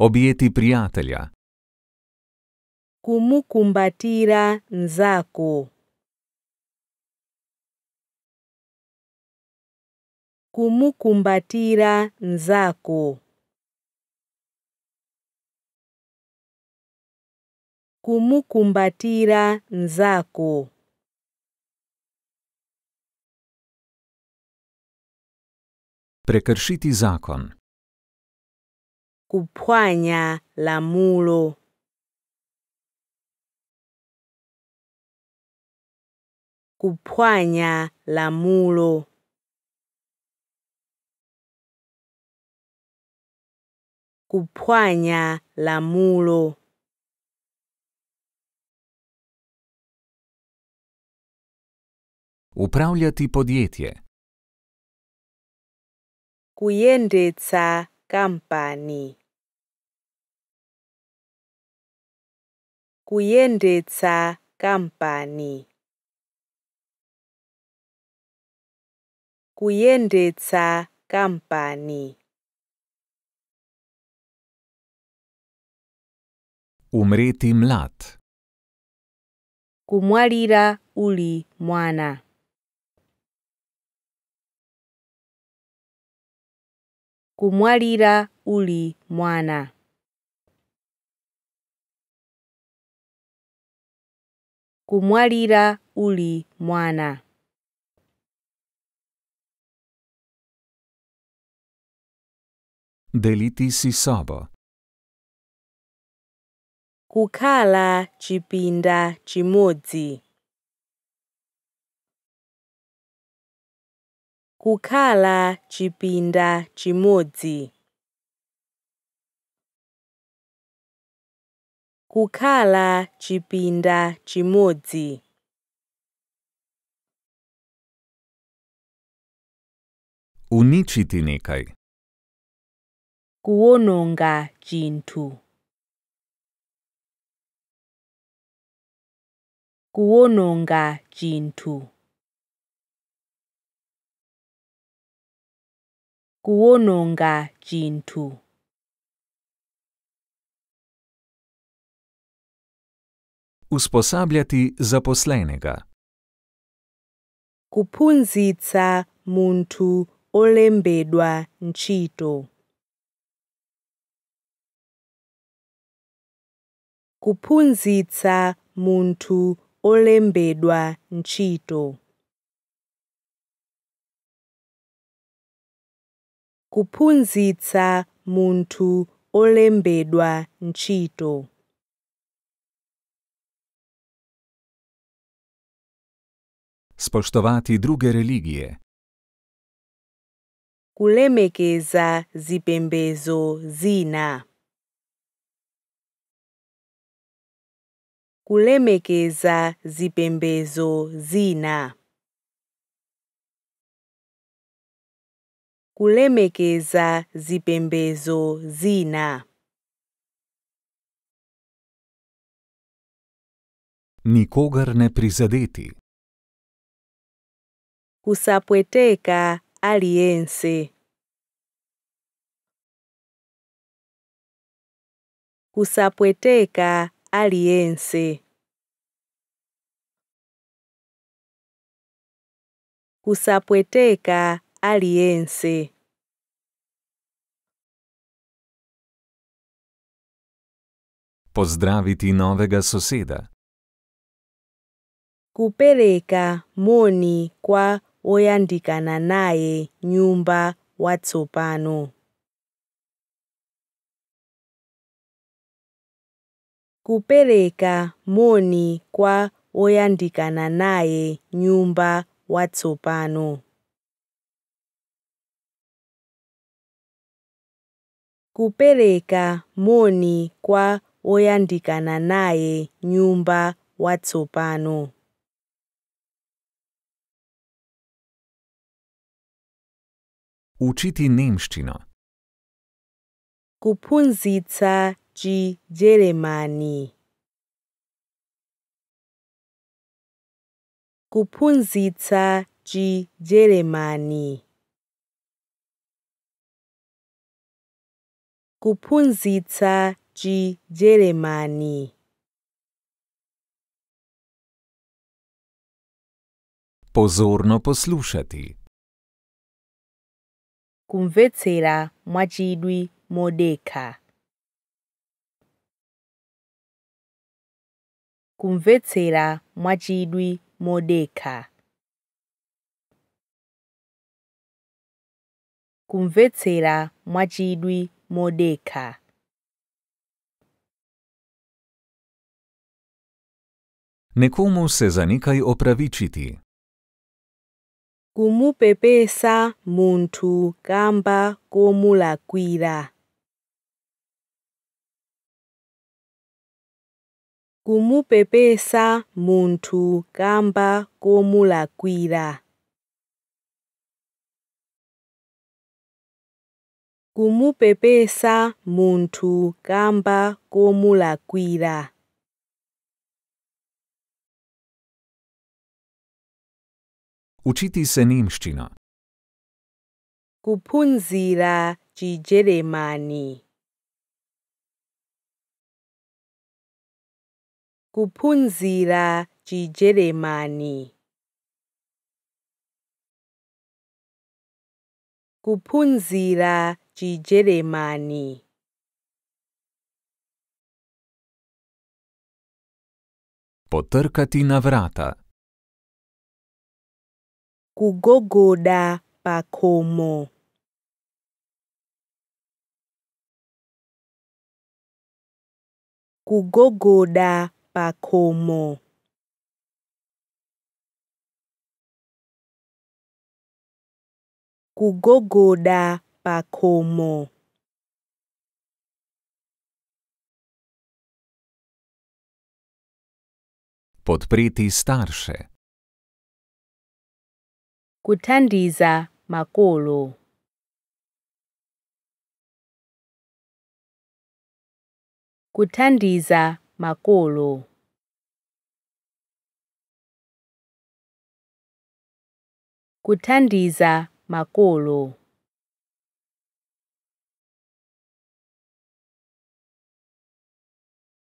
obieti prijatelja. Kumukumbatira nzako. kumukumbatira nzako. kumukumbatira nzako. Prekršiti zakon. Kupwanya lamulo. Kupwanya lamulo. kuphwanya lamulo Upravljati podjetje. Kujendetsa kampani. Kuyendetsa kampani. Kuyendetsa kampani. umreti mlad. Kumwalira uli mwana. Kumwalira uli mwana. Kumwalira uli mwana. Deliti si sobo. kukhala chipinda chimodzi kukhala chipinda chimodzi kukhala chipinda chimodzi uničiti nekaj kuononga chinthu kuwononga chintu. kuwononga chintu usposabljati zaposlenega kuphunzitsa munthu olembedwa ntchito kuphunzitsa munthu olembedwa ntchito. Kuphunzitsa munthu olembedwa ntchito. Spoštovati druge religije. Kulemekeza zipembezo zina. kulemekeza zipembezo zina kulemekeza zipembezo zina nikogar ne prizadeti kusapweteka aliyense kusapweteka aliense. kusapweteka aliense. Pozdraviti novega soseda. Kupeleka moni kwa oyandikana naye nyumba watsopano. kupereka moni kwa oyandikana naye nyumba watsopano. kupereka moni kwa oyandikana naye nyumba watsopano. Učiti nemščino. Kupunzica chi Jeremani. Kuphunzitsa chi Jeremani. Kuphunzitsa chi Jeremani. Pozorno poslušati. Kumvetsera mwachidwi Modeka. kumvetsera mwachidwi modekha kumvetsera mwachidwi modekha Nekomu se zanikaj opravičiti. kumupepesa munthu kamba komulakwira kumupepesa munthu kamba komulakwira kumupepesa munthu kamba komulakwira Učiti se nemščino. Kupunzira chijeremani. kuphunzira Chijeremani. kuphunzira Chijeremani. Potrkati na vrata. Kugogoda pakomo. komo. Kugogoda ปาโคโมกุโกโกดาปาโคโมปดปรีติสตาร์เช kuthandiza makolo kuthandiza makolo. Kutandiza makolo.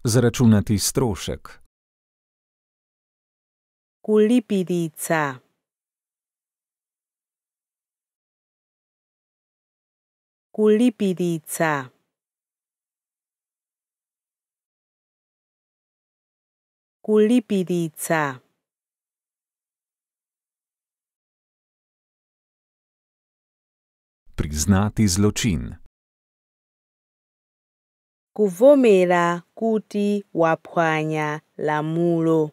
Zračunati strošek. Kulipidica. Kulipidica. kulipiditsa priznati zločin kuvomera kuti waphwanya lamulo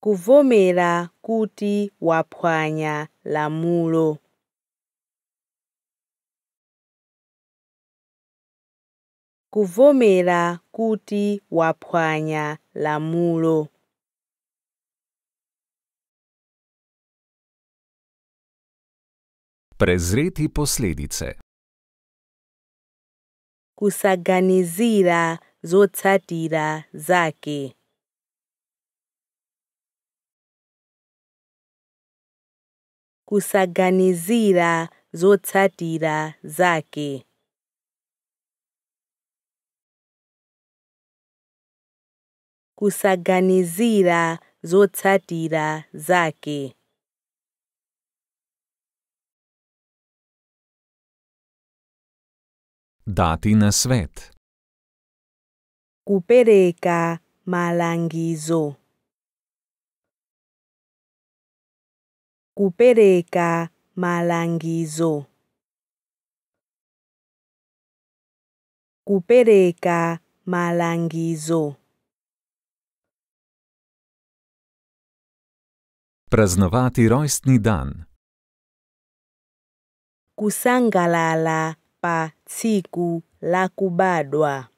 kuvomera kuti waphwanya lamulo kuvomera kuti waphwanya lamulo Prezreti posledice Kusaganizira zotsatira zake Kusaganizira zotsatira zake kusaganizira zotsatira zake. Dati na svet. Kupereka malangizo. Kupereka malangizo. Kupereka malangizo. Praznovati rojstni dan. Kusangalala pa siku lakubadwa.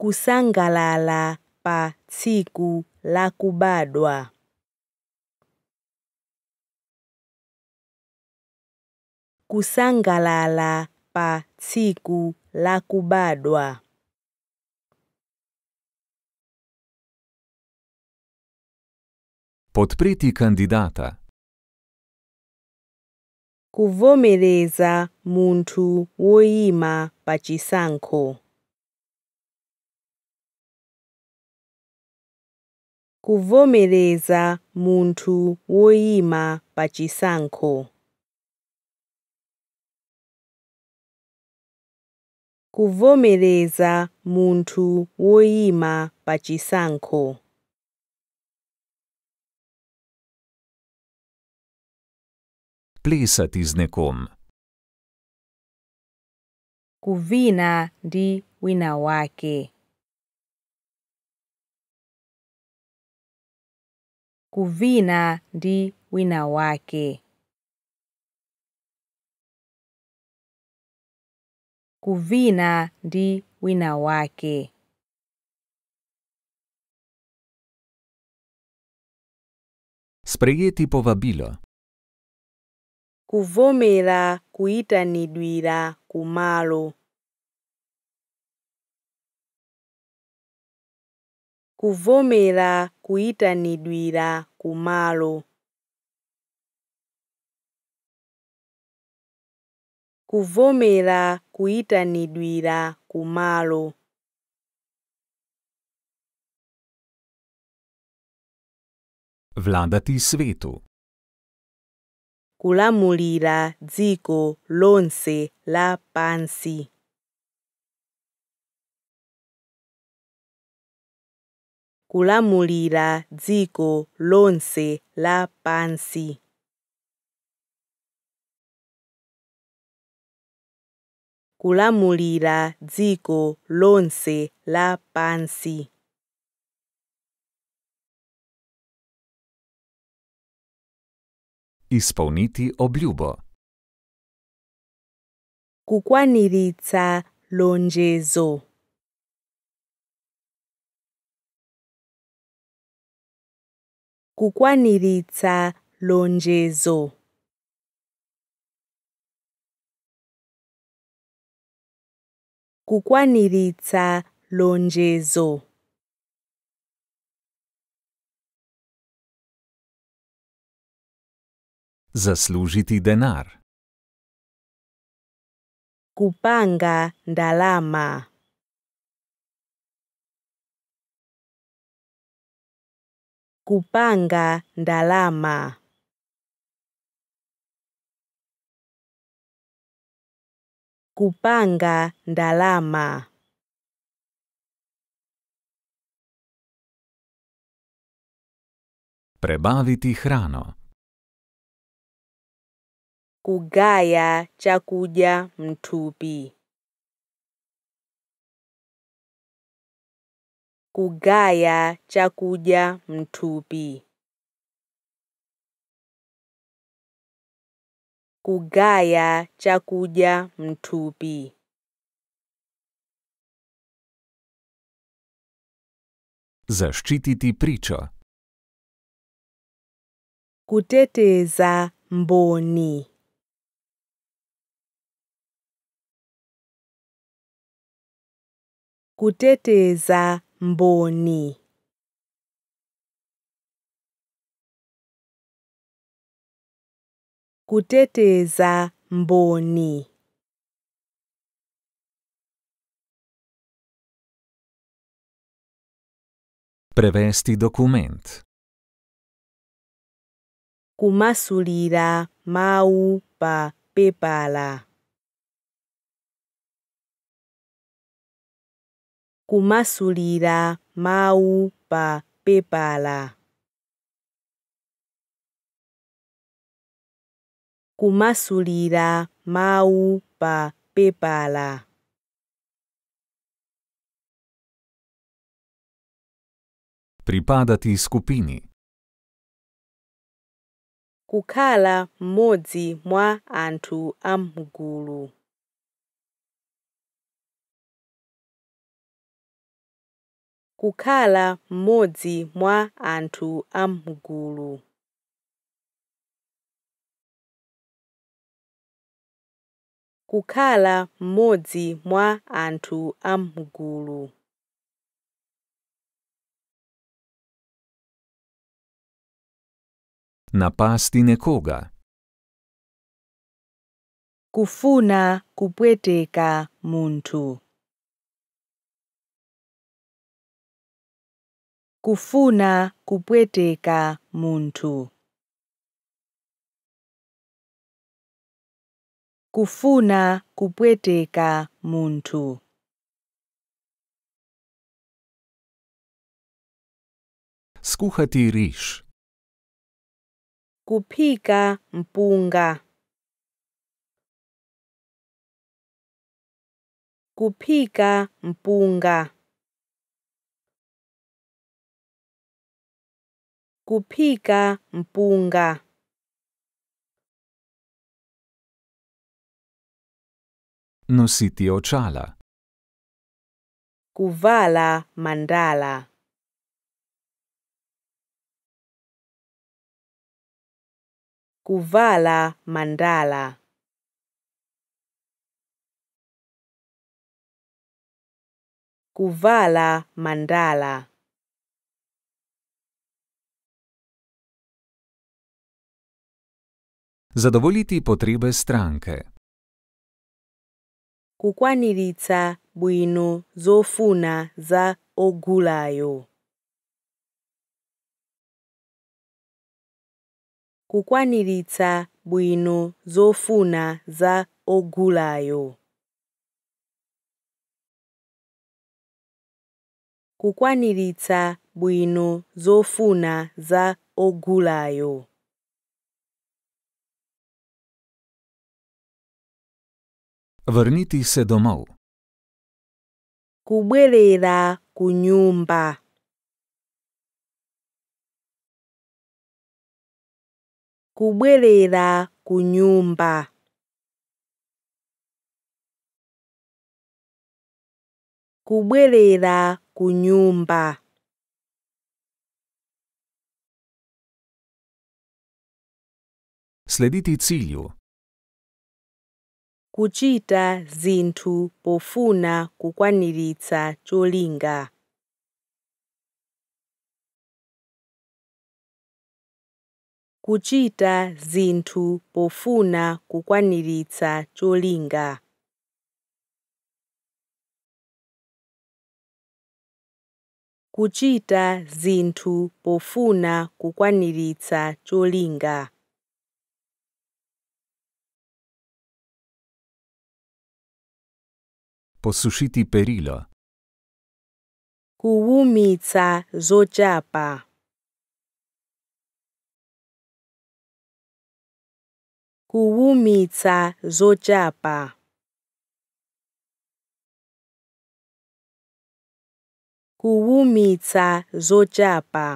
Kusangalala pa siku lakubadwa. Kusangalala pa siku lakubadwa. Podpreti kandidata. kuvomereza munthu woyima pachisankho kuvomereza munthu woyima pachisankho kuvomereza munthu woyima pachisankho plesati z nekom. Kuvina di winawake. Kuvina di winawake. Kuvina di winawake. Sprejeti povabilo kuvomera kuyitanidwira kumalo kuvomera kuyitanidwira kumalo kuvomera kuyitanidwira kumalo Vladati svetu. kulamulira dziko lonse la pansi kulamulira dziko lonse la pansi kulamulira dziko lonse la pansi Izpolniti obljubo. Kukwaniritsa lonjezo. Kukwaniritsa lonjezo. Kukwaniritsa lonjezo. Zaslužiti denar. Kupanga dalama. Kupanga dalama. Kupanga dalama. Prebaviti hrano. kugaya chakuja mthupi kugaya chakuja mthupi kugaya chakuja mthupi zaščititi pričo kuteteza mboni kuteteza mboni. Kuteteza mboni. Prevesti dokument. Kumasulira mau pa pepala. Kumasulira mau pa pepala. Kumasulira mau pa pepala. Pripadati skupini. Kukala mmodzi mwa antu amgulu. mgulu. kukhala mmodzi mwa anthu a m'gulu kukhala mmodzi mwa anthu a m'gulu napasti nekoga kufuna kupweteka munthu kufuna kupweteka munthu kufuna kupweteka munthu skuhati ріж. Kupika mpunga. Kupika mpunga. kuphika mpunga. Nositi očala. Kuvala mandala. Kuvala mandala. Kuvala mandala. Zadovoljiti potrebe stranke. Kukwanirica buinu zofuna za ogulayo. Kukwanirica buinu zofuna za ogulayo. Kukwanirica buinu zofuna za ogulayo. Vrniti se domov. Kubelera kunjumba. Kubelera kunjumba. Kubelera kunjumba. Slediti cilju. kuchita zinthu pofuna kukwaniritsa cholinga kuchita zinthu pofuna kukwaniritsa cholinga kuchita zinthu pofuna kukwaniritsa cholinga posušiti perilo. Kuumica zočapa. Kuumica zočapa. Kuumica zočapa.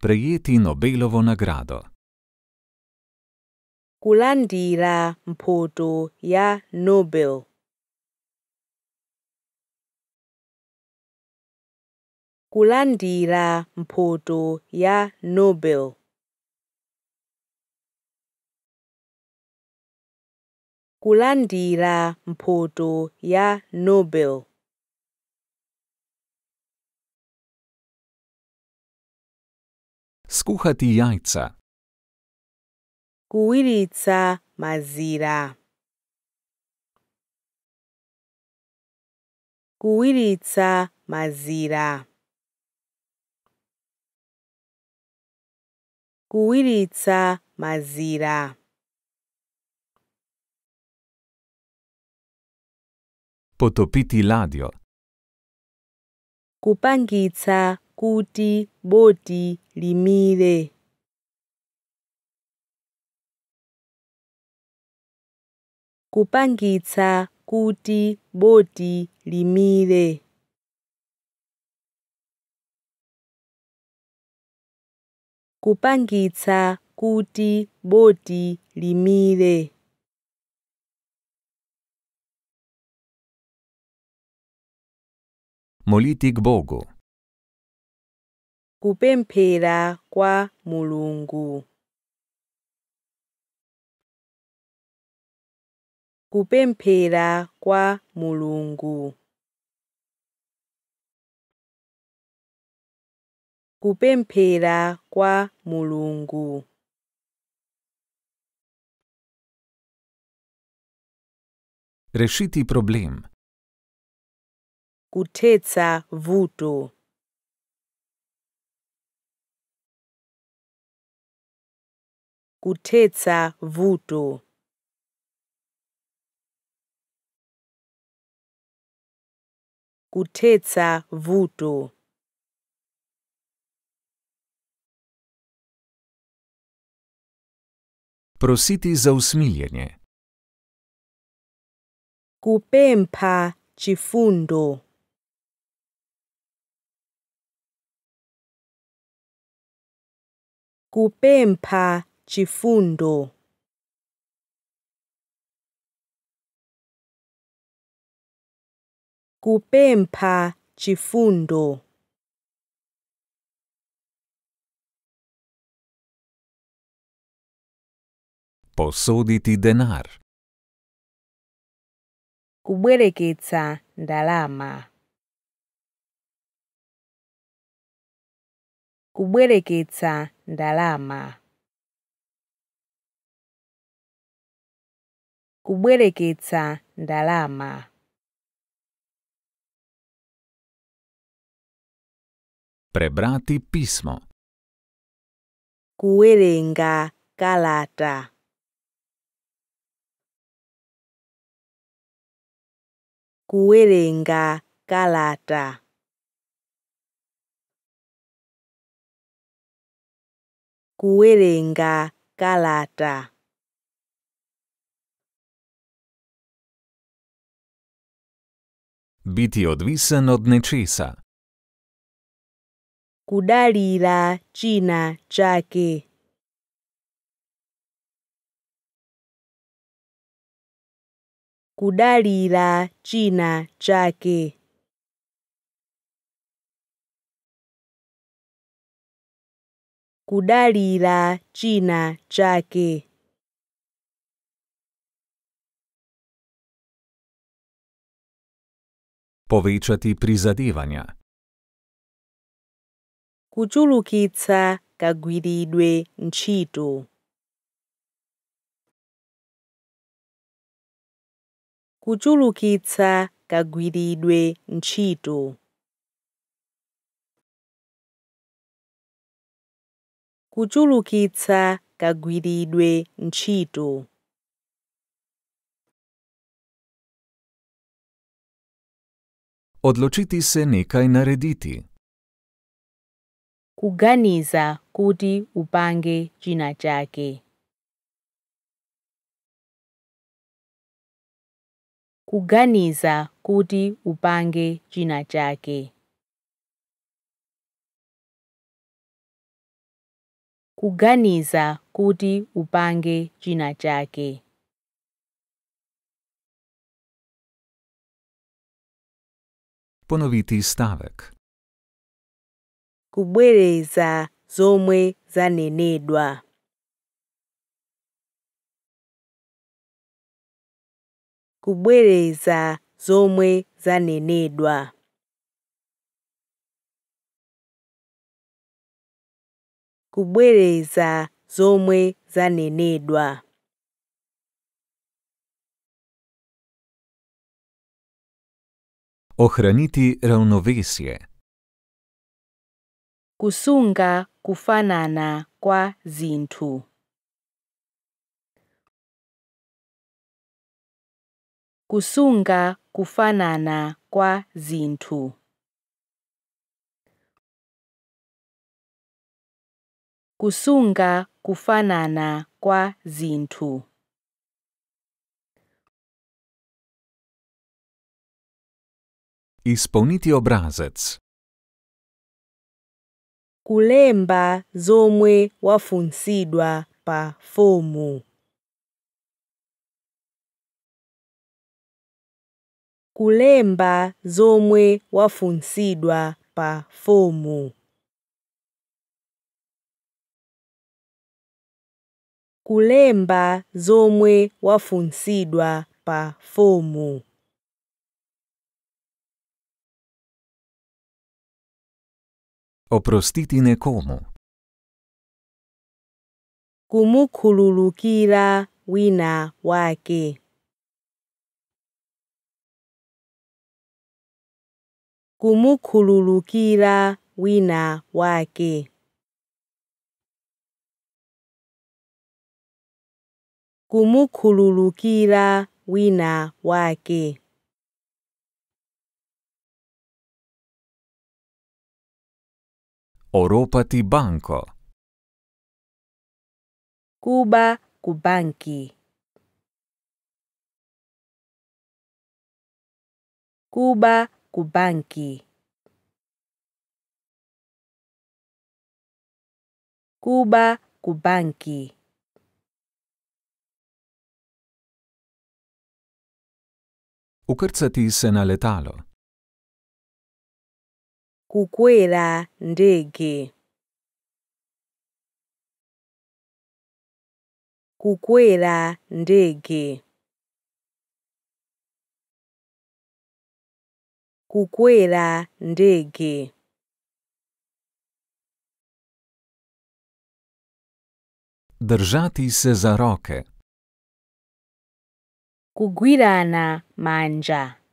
Prejeti Nobelovo nagrado. Kulandira mphotho ya nobel Kulandira mphotho ya nobel Kulandira mphotho ya nobel Skuhati jajca. kuwiritsa mazira kuwiritsa mazira kuwiritsa mazira potopiti ladio kupangitsa kuti boti limire kupangitsa kuti boti limire kupangitsa kuti boti limire Moliti k Bogu. Kupemphera kwa Mulungu. kupemphera kwa Mulungu. kupemphera kwa Mulungu. Rešiti problem. Kuthetsa vuto. Kuthetsa vuto. kuthetsa vuto prositi za usmiljenje kupempa chifundo kupempa chifundo kupempha chifundo Posoditi denar. Kubwereketsa ndalama. Kubwereketsa ndalama. Kubwereketsa ndalama. Prebrati pismo. Kuerenga kalata. Kuerenga kalata. Kuerenga kalata. Biti odvisen od nečesa. kudalira china chake. kudalira china chake. kudalira china chake. Povečati prizadevanja. kuchulukitsa kagwiridwe ntchito kuchulukitsa kagwiridwe ntchito kuchulukitsa kagwiridwe ntchito Odločiti se nekaj narediti. kuganiza kuti upange china chake. kuganiza kuti upange china chake. kuganiza kuti upange china chake. Ponoviti stavek kubwereza zomwe zanenedwa kubwereza zomwe zanenedwa kubwereza zomwe zanenedwa ohraniti ravnovesje Kusunga kufanana kwa zinthu. Kusunga kufanana kwa zinthu. Kusunga kufanana kwa zinthu. Izpolniti obrazec kulemba zomwe wafunsidwa pa fomu. kulemba zomwe wafunsidwa pa fomu. kulemba zomwe wafunsidwa pa fomu. Oprostiti nekomu. Kumukhululukira wina wake. Kumukhululukira wina wake. Kumukhululukira wina wake. Oropati banko. Kuba kubanki. Kuba kubanki. Kuba kubanki. Ukrcati se na letalo. kukwera ndege kukwera ndege kukwera ndege Držati se za roke. Kugwirana manja.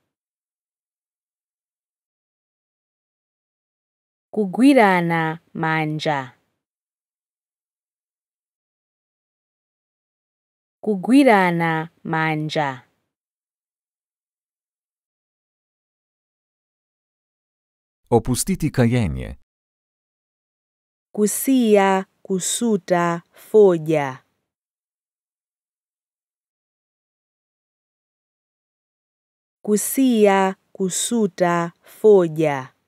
Kugwirana manja. Kugwirana manja. Opustiti kajenje. Kusija, kusuta, foja. Kusia, kusuta, foja.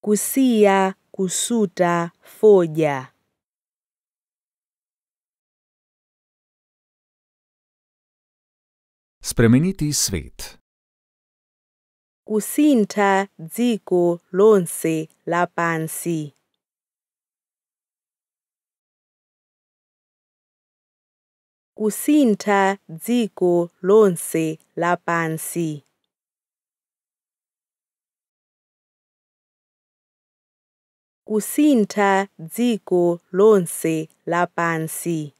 kusia, kusuta, foja. Spremeniti svet. Kusintha dziko lonse pansi. Kusintha dziko lonse pansi. kusintha dziko lonse lapansi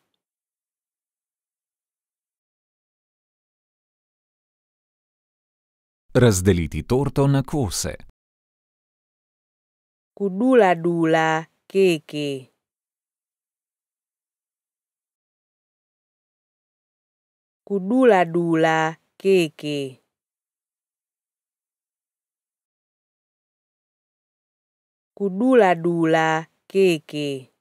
Razdeliti torto na kose. Kuduladula keke. Kuduladula keke. kuduladula keke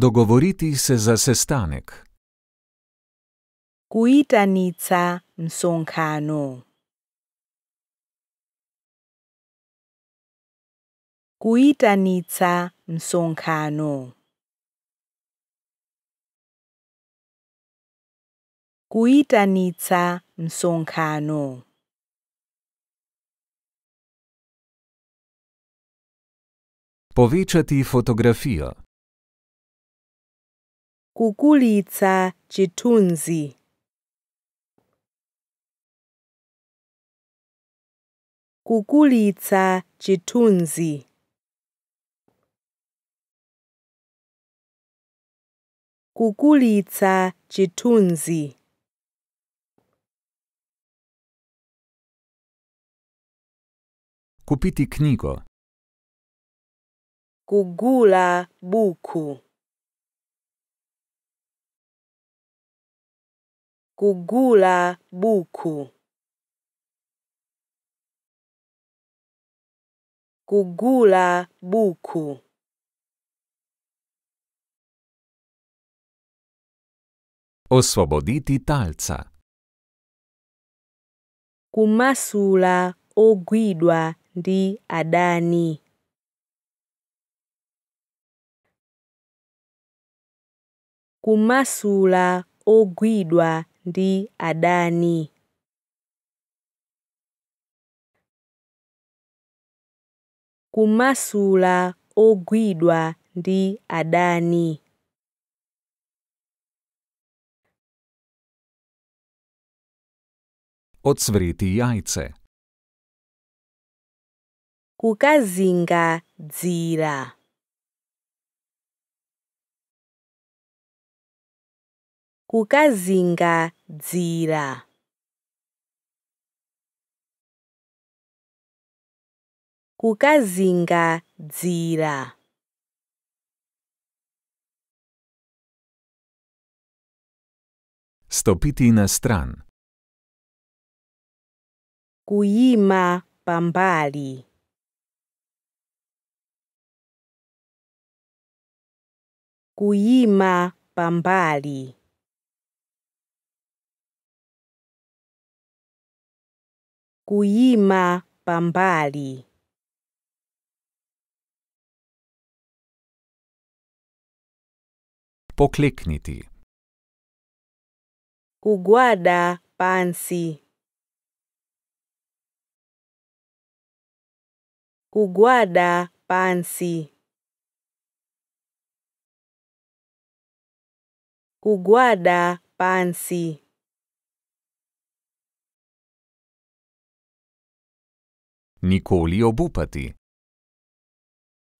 dogovoriti se za sestanek kuitanica msonkano kuitanica msonkano kuitanitsa msonkhano povečati fotografijo kukulitsa chitunzi kukulitsa chitunzi kukulitsa chitunzi kukulitsa kupiti knjigo. Kugula buku. Kugula buku. Kugula buku. Osvoboditi talca. Kumasula ogwidwa ndi adani. Kumasula ogwidwa ndi adani. Kumasula ogwidwa ndi adani. Ocvreti jajce. kukazingadziira kukazingadziira kukazingadziira stopiti na stran kuima pambali Kuima pambali. Kuima pambali. Poklikniti. Kugwada pansi. Kugwada pansi. hugwada pansi. Nikoli obupati.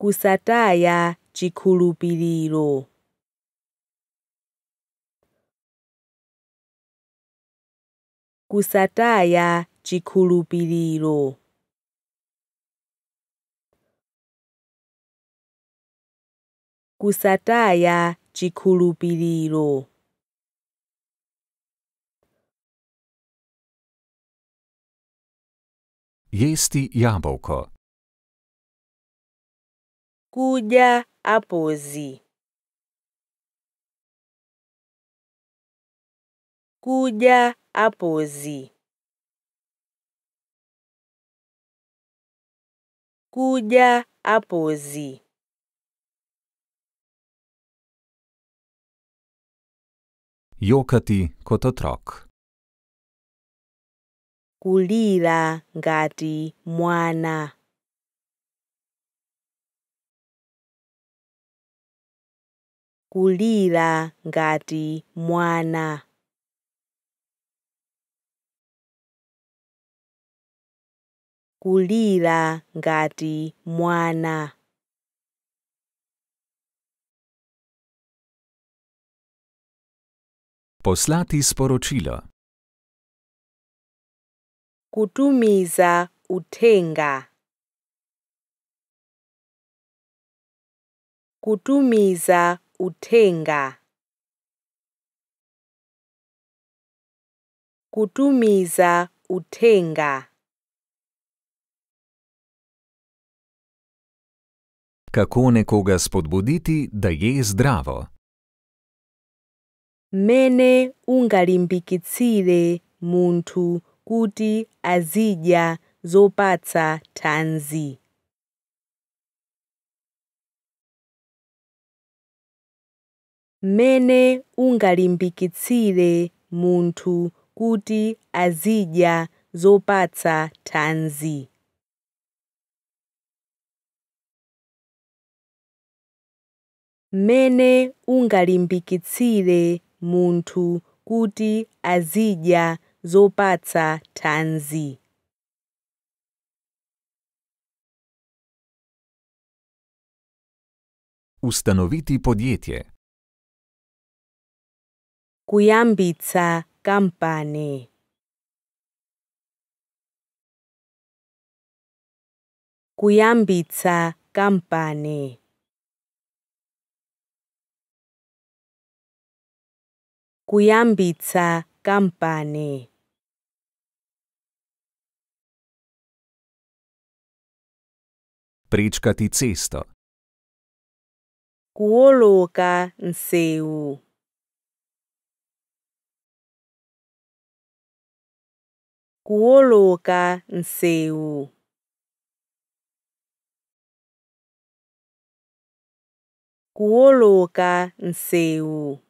Kusataya chikhulupiriro. Kusataya chikhulupiriro. Kusataya chikulupiriro. Jesti jabłko. Kudia apozi. Kudia apozi. Kudia apozi. Jokati kot otrok. Kulira ngati mwana. Kulira ngati mwana. Kulira ngati mwana. Poslati sporočilo. Kutumiza utenga. Kutumiza utenga. Kutumiza utenga. Kako nekoga spodbuditi, da je zdravo? mene ungalimbikitsire munthu kuti azidya zopatsa thanzi mene ungalimbikitsire munthu kuti azidya zopatsa thanzi mene ungalimbikitsire munthu kuti azidya zopatsa tanzi Ustanoviti podjetje. Kujambica kampane. Kujambica kampane. kuyambitsa kampane pričkati cesto kuoloka nseu kuoloka nseu kuoloka nseu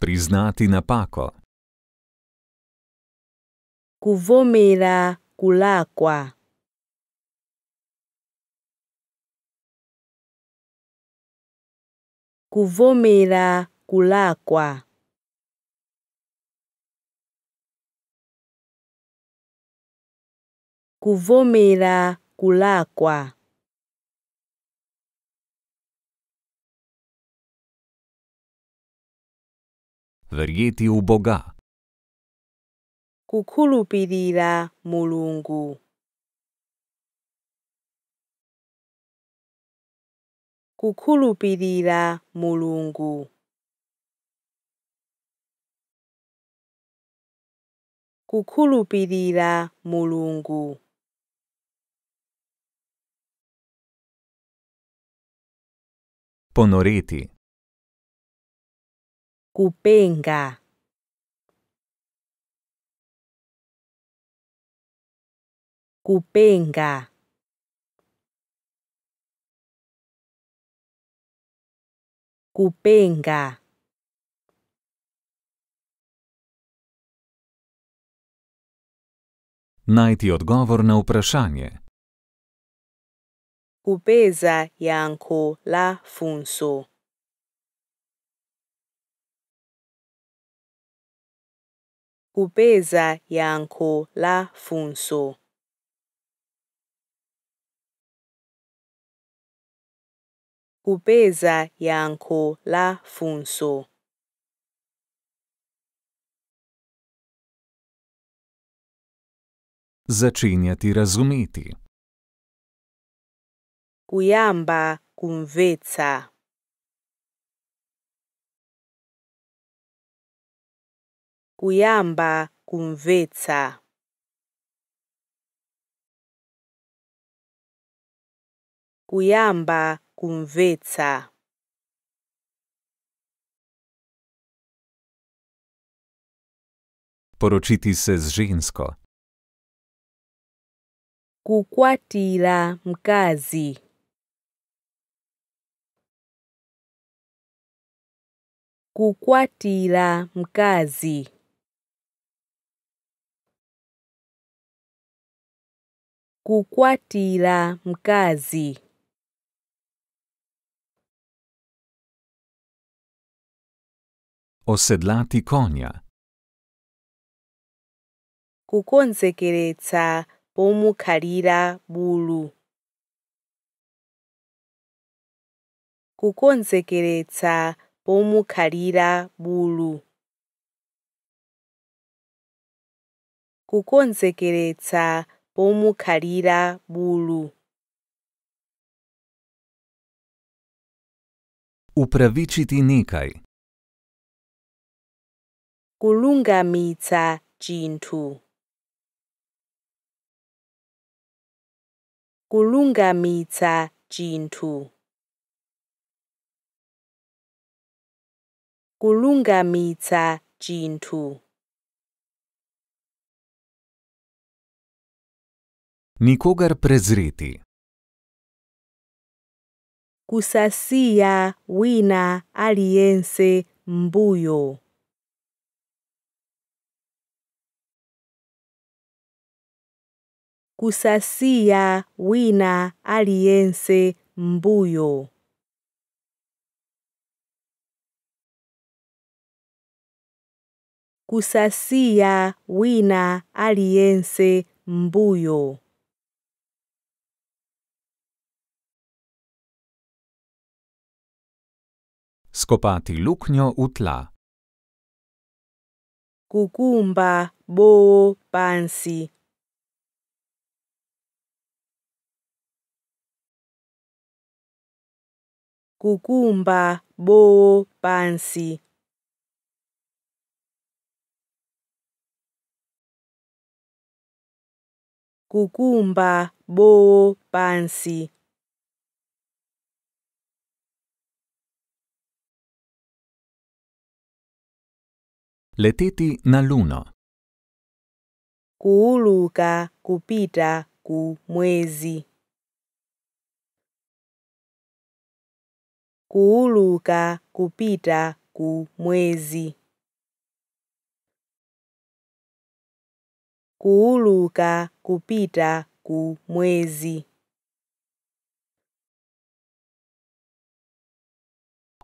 Priznati napako. Kuvomera kulakwa. Kuvomera kulakwa. Kuvomera kulakwa. verjeti v Boga. Kukulupirira mulungu. Kukulupirira mulungu. Kukulupirira mulungu. Ponoriti kupenga kupenga kupenga najti odgovor na vprašanje kupeza yanku la funsu kupeza yanko la funso. kupeza yanko la funso. začinjati razumeti. Kujamba kumveca. kuyamba kumvetsa kuyamba kumvetsa poročiti se z žensko kukwatira mkazi kukwatira mkazi kukwatira mkazi. Osedlati konja. Kukonzekeretsa pomukhalira bulu. Kukonzekeretsa pomukhalira bulu. Kukonzekeretsa bomukhalira bulu. Upravičiti nekaj. Kulungamitsa chintu. Kulungamitsa chintu. Kulungamitsa chintu. Nikogar prezreti. kusasia wina aliyense mbuyo. kusasia wina aliyense mbuyo. kusasia wina aliyense mbuyo. skopati luknjo v tla. Kukumba b o pansi. Kukumba b o pansi. Kukumba b o pansi. Leteti na luno. Kuuluka kupita ku mwezi. Kuuluka kupita ku mwezi. Kuuluka kupita ku mwezi.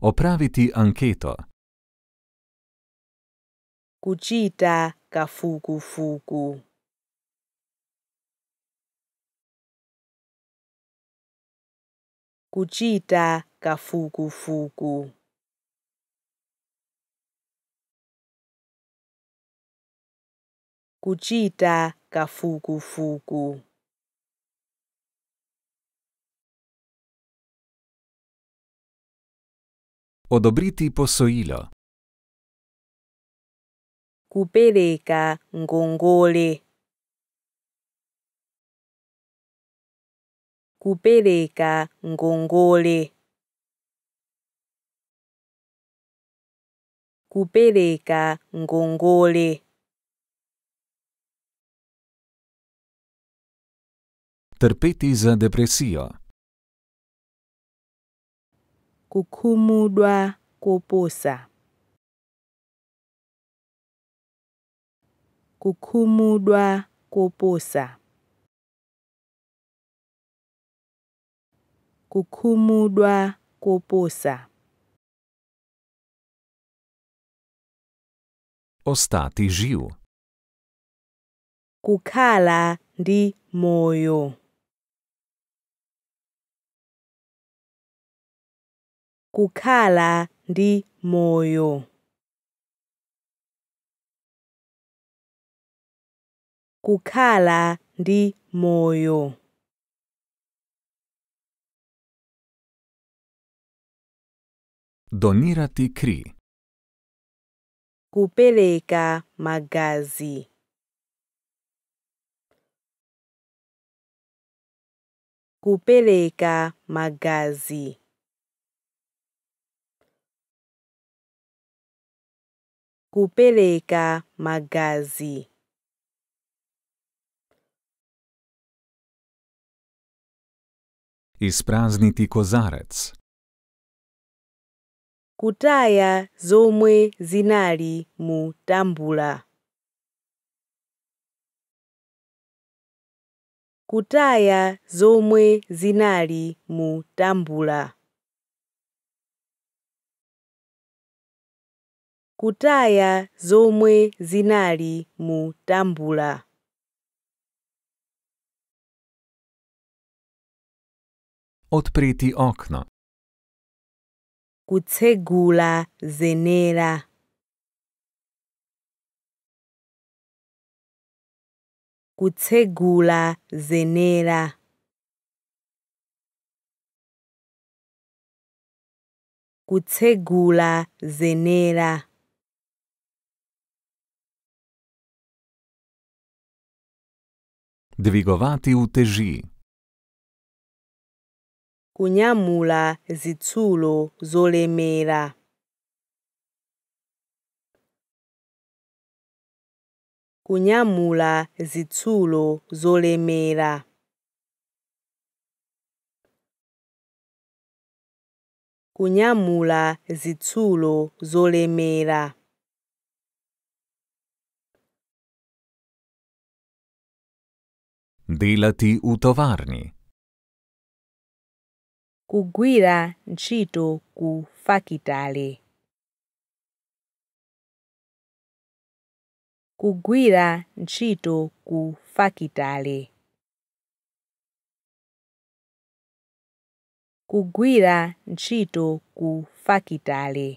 Opraviti anketo. kucita kafukufuku kucita kafukufuku kucita kafukufuku odobriti posojilo kupeleka ngongole kupeleka ngongole kupeleka ngongole trpeti za depresijo kukhumudwa koposa kukhumudwa koposa. Kukhumudwa koposa. Ostati živ. Kukala ndi moyo. Kukala ndi moyo. kukhala ndi moyo Donirati kri kupeleka magazi kupeleka magazi kupeleka magazi isprazniti kozarec. Kutaya zomwe zinali mu tambula. Kutaya zomwe zinali mu tambula. Kutaya zomwe zinali mu tambula. odpreti okno. Kucegula zenera. Kucegula zenera. Kucegula zenera. Dvigovati uteži. kunyamula zitsulo zolemera kunyamula zitsulo zolemera kunyamula zitsulo zolemera Delati u tovarni. kugwira ntchito ku fakitale kugwira ntchito ku fakitale kugwira ntchito ku fakitale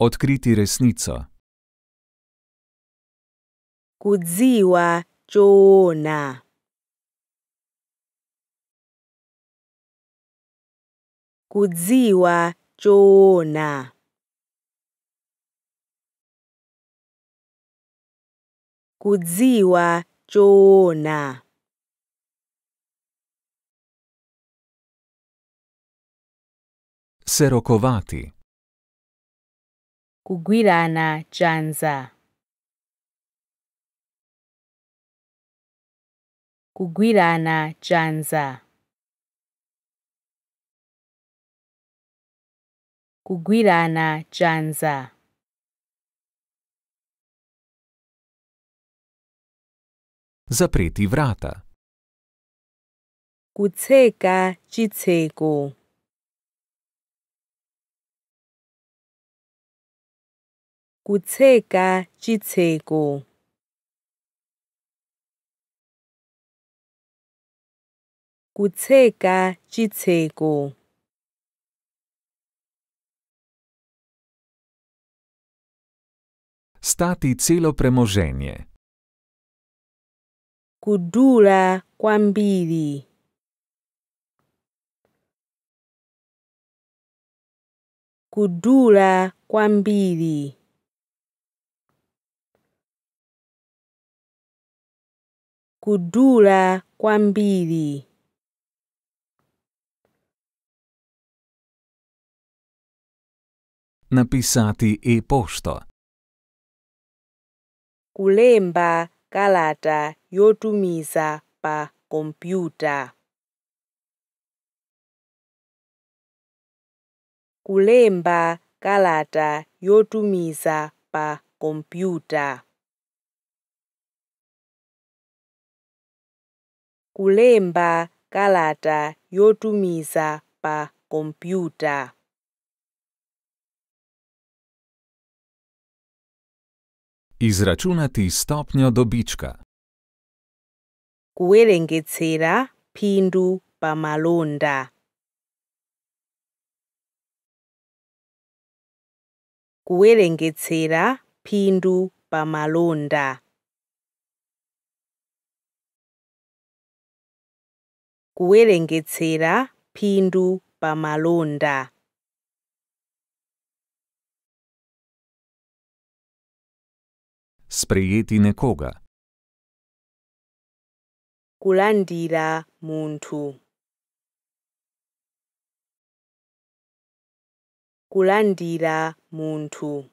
Odkriti resnico. Kudziwa choona. kudziwa choona. kudziwa choona. Serokovati. Kugwirana chanza. Kugwirana chanza. kugwirana janza. Zapreti vrata. Kuceka čiceko. Kuceka čiceko. Kuceka čiceko. stati celo premoženje. Kudula kwambiri. Kudula kwambiri. Kudula kwambiri. Napisati e posto. kulemba kalata yotumiza pa kompyuta. kulemba kalata yotumiza pa kompyuta. kulemba kalata yotumiza pa kompyuta. Izračunati stopnjo dobička. Kuwerengetsera phindu pamalonda. Kuwerengetsera phindu pamalonda. Kuwerengetsera phindu pamalonda. sprejeti nekoga. Kulandira muntu. Kulandira muntu.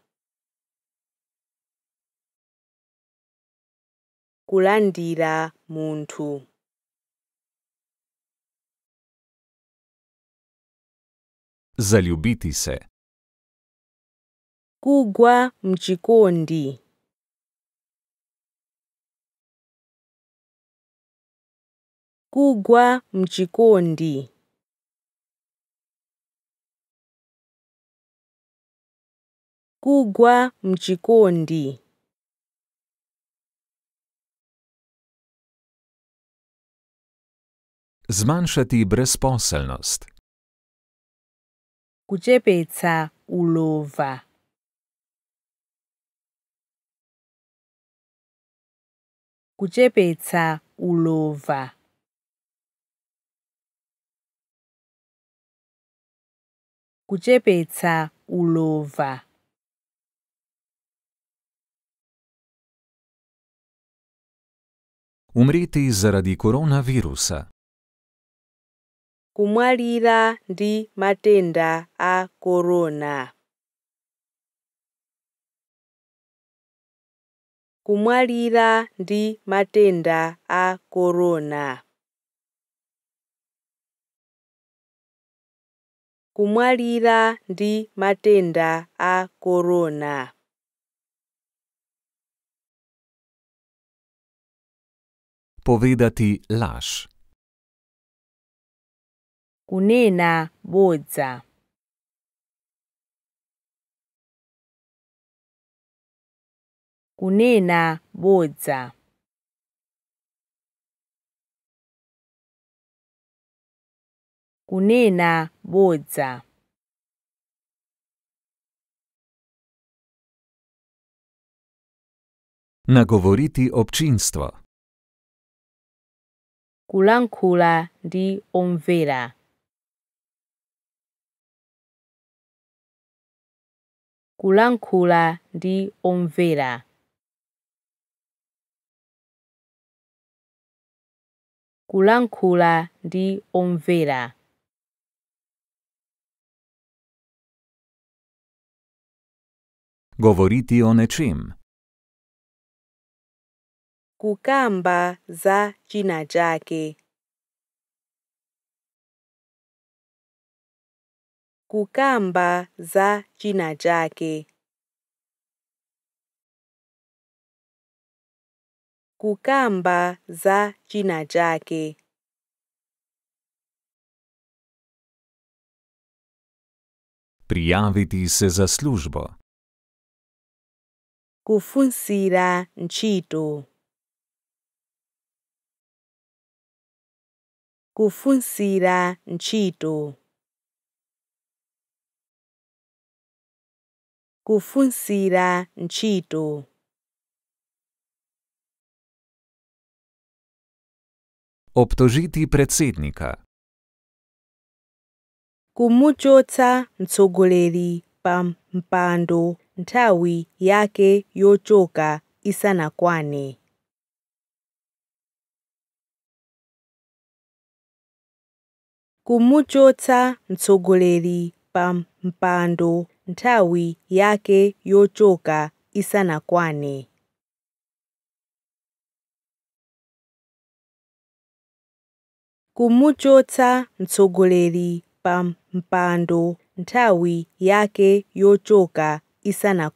Kulandira muntu. Zaljubiti se. Kugwa mchikondi. kugwa mchikondi. Kugwa mchikondi. Zmanjšati brezposelnost. Kučepeca ulova. Kučepeca ulova. kuchepetsa ulova. Umriti zaradi koronavirusa. Kumwalira ndi matenda a korona. Kumwalira ndi matenda a korona. kumwalira ndi matenda a korona. Povedati laž. Kunena bodza. Kunena bodza. kunena bodza Nagovoriti občinstvo. Kulankhula ndi omvera. Kulankhula ndi omvera. Kulankhula ndi omvera. govoriti o nečem. Kukamba za činačake. Kukamba za činačake. Kukamba za činačake. Prijaviti se za službo kufunsira ntchito kufunsira ntchito kufunsira ntchito obtožiti predsednika kumuchotsa mtsogoleri pa mpando ntawi yake yochoka isanakwane. kumuchotsa mtsogoleri pa mpando nthawi yake yochoka isanakwane kumuchotsa mtsogoleri pa mpando nthawi yake yochoka isa na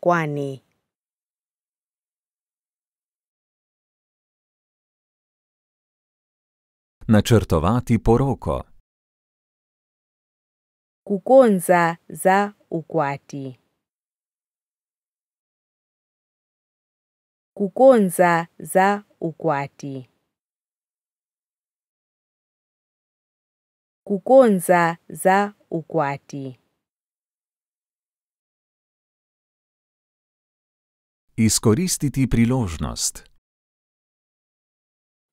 Načrtovati poroko. Kukonza za ukwati. Kukonza za ukwati. Kukonza za ukwati. Izkoristiti priložnost.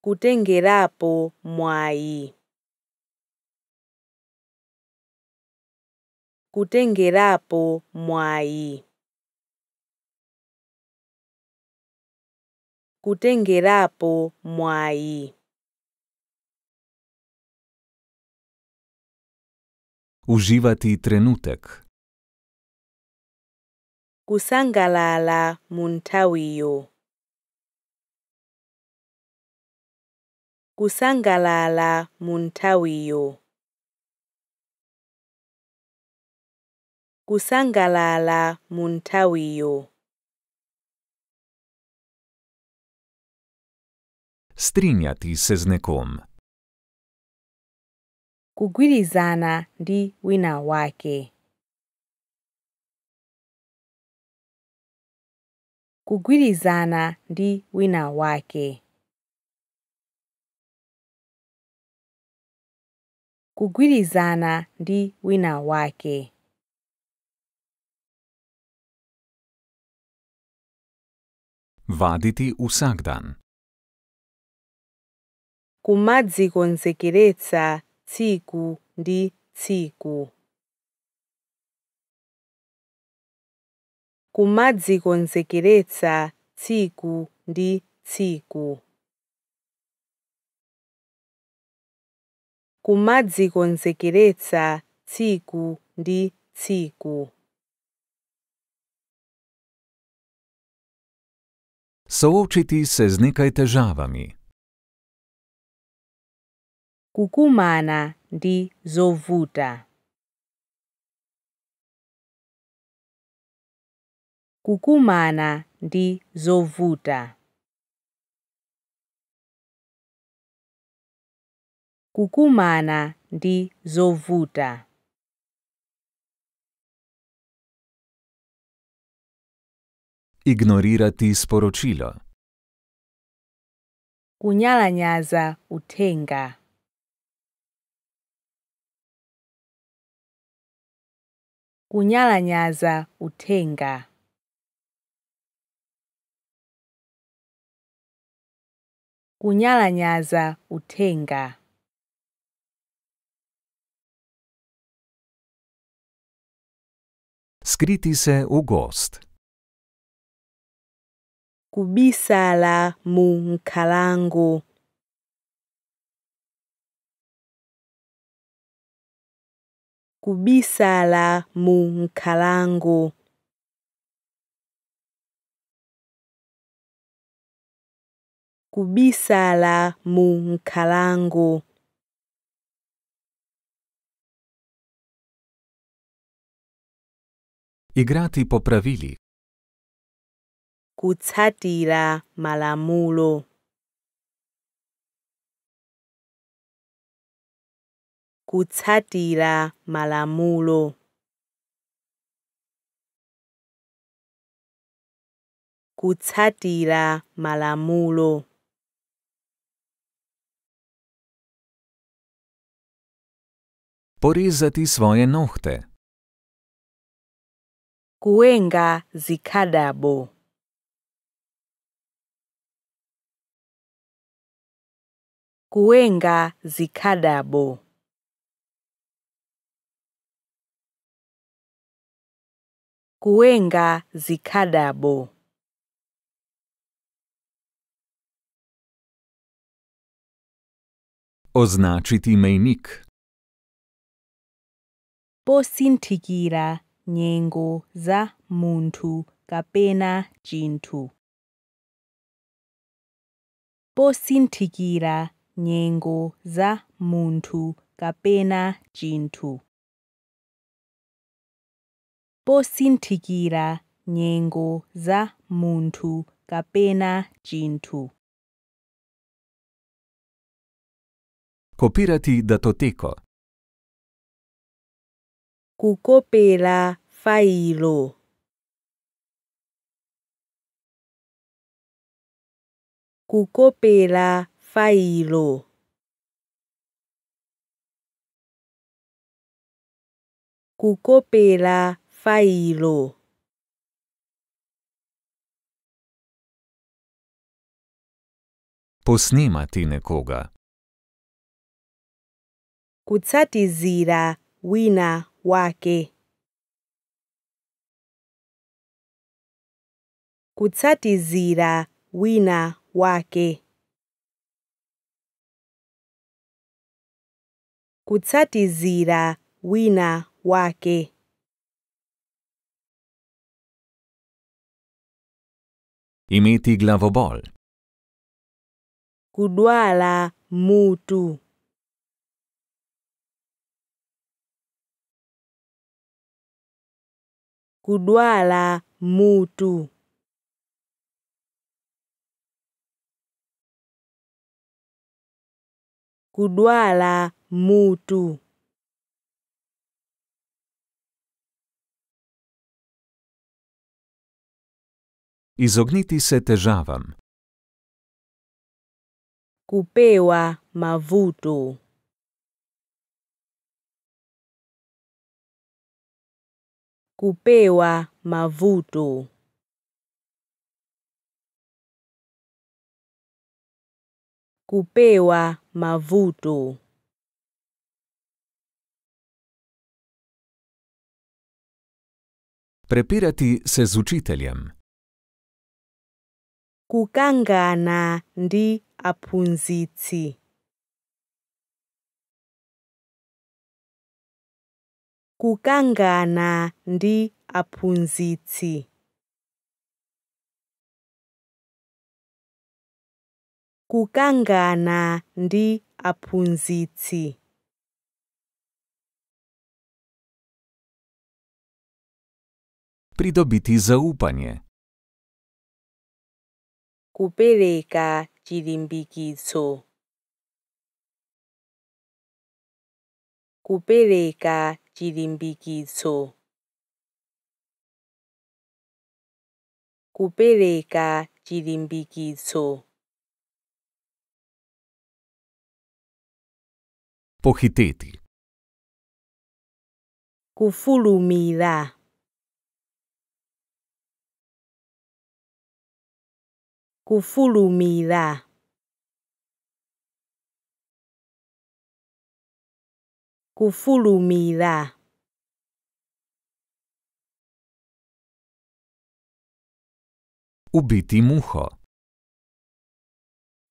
Kutengerapo mwai. Kutengerapo mwai. Kutengerapo mwai. Uživati trenutek. kusangalala mu kusangalala mu kusangalala mu nthawi strinjati se z nekom kugwirizana ndi wina wake kugwirizana ndi wina wake. kugwirizana ndi wina wake. Vaditi vsak dan. Kumadzikonzekeretsa tsiku ndi tsiku. kumadzikonzekeretsa tsiku ndi tsiku. kumadzikonzekeretsa tsiku ndi tsiku. Soočiti se z nekaj težavami. Kukumana ndi zovuta. kukumana ndi zovuta. kukumana ndi zovuta. Ignorirati sporočilo. Kunyalanyaza uthenga. Kunyalanyaza uthenga. kunyalanyaza utenga. Skriti se u gost. Kubisala mu mkalango. Kubisala mu mkalango. kubisa la munkhalango. Igrati pravili. Kutsatira malamulo. Kutsatira malamulo. Kutsatira malamulo. Porezati svoje nohte. Kuenga zikadabo. Kuenga zikadabo. Kuenga zikadabo. Označiti mejnik. posinthikira nyengo za munthu kapena chinthu posinthikira nyengo za munthu kapena chinthu posinthikira nyengo za munthu kapena chinthu Kopirati datoteko kukopela failo kukopela failo kukopela failo posnemati nekoga kutsatizira wina wake. kutsatizira wina wake. kutsatizira wina wake. Imiti glavobol. Kudwala mutu. kudwala mutu. Kudwala mutu. Izogniti se težavam. Kupewa mavuto. kupewa mavuto. Kupewa mavuto. Prepirati se z učiteljem. Kukangana ndi aphunzitsi. kukangana ndi aphunzitsi. Kukangana ndi aphunzitsi. Pridobiti zaupanje. Kupereka chilimbikitso. Kupereka chidimbikitsu. Kupereka so. Pohiteti. Kufulumida. Kufulumida. kufulumida Ubiti mucho.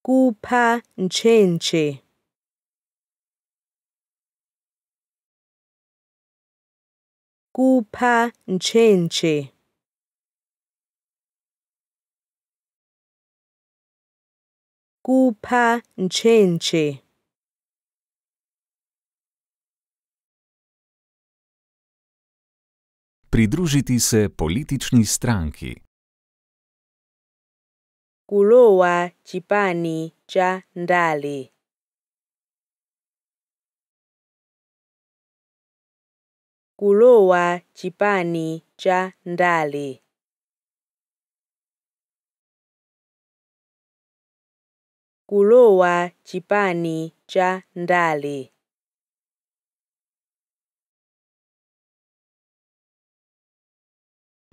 Kupha nchenche. Kupha nchenche. Kupha nchenche. Pridružiti se politični stranki. Kulowa chipani cha ndali. Kulowa chipani cha ndali. Kulowa chipani cha ndali.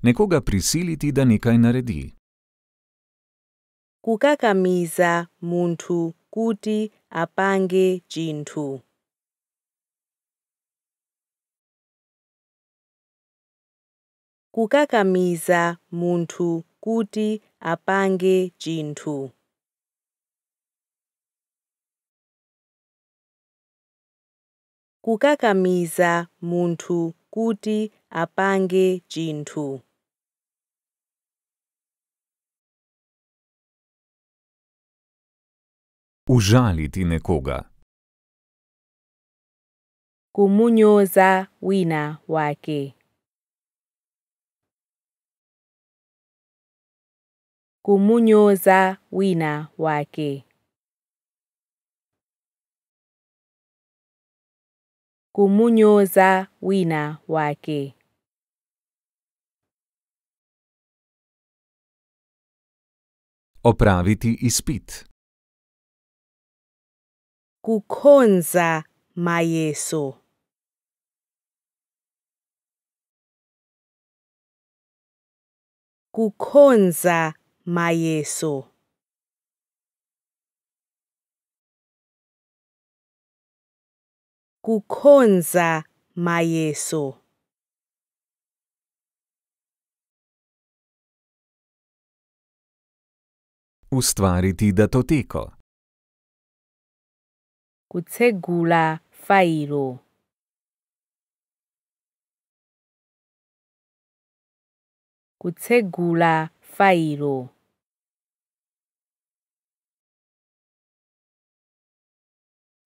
nekoga prisiliti, da nekaj naredi. Kukakamiza munthu kuti apange chinthu. Kukakamiza munthu kuti apange chinthu. Kukakamiza munthu kuti apange chinthu. užaliti nekoga. Kumunyoza wina wake. Kumunyoza wina wake. Kumunyoza wina wake. Opraviti izpit kukhonza mayeso kukhonza mayeso kukhonza mayeso ustvariti datoteko kutsegula fayiro kutsegula fayiro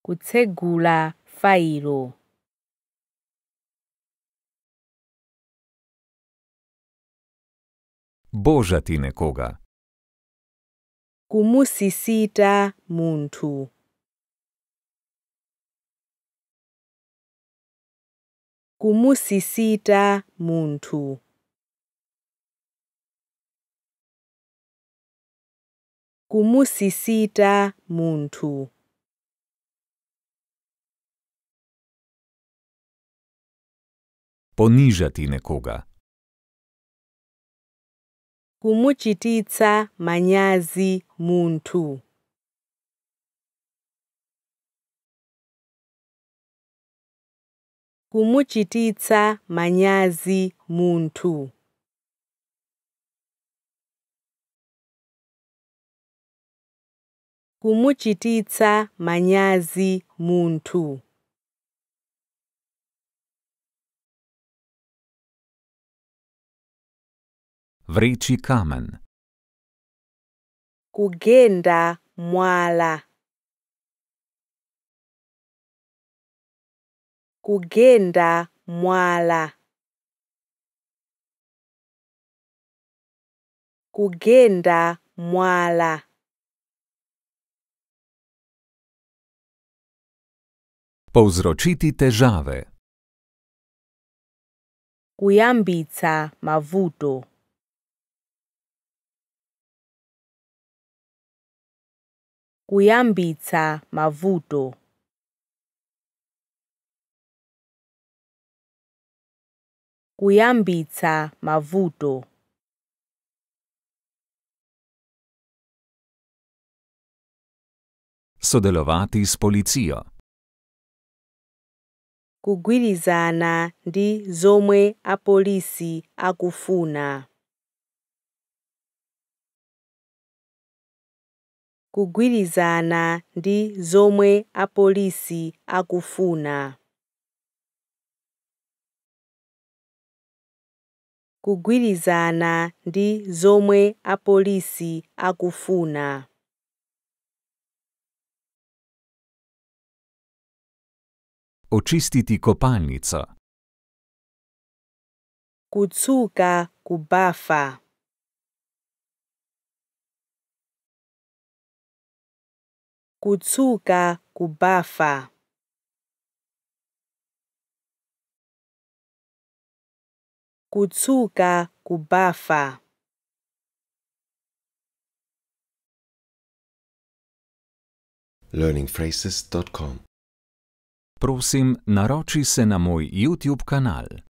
kutsegula fayiro božati nekoga kumusisita muntu kumusisita munthu kumusisita munthu ponižati nekoga kumuchititsa manyazi munthu kumuchititsa manyazi munthu kumuchititsa manyazi munthu vreći kamen kugenda mwala kugenda mwala kugenda mwala povzročiti težave kujambica mavuto kujambica mavuto kuyambitsa mavuto Sodelovati s policijo. Kugwirizana ndi zomwe apolisi akufuna. Kugwirizana ndi zomwe apolisi akufuna. kugwirizana ndi zomwe apolisi akufuna Očistiti kopalnico. Kucuka kubafa. Kucuka kubafa. kutsuka kubafa. LearningPhrases.com Prosim, naroči se na moj YouTube kanal.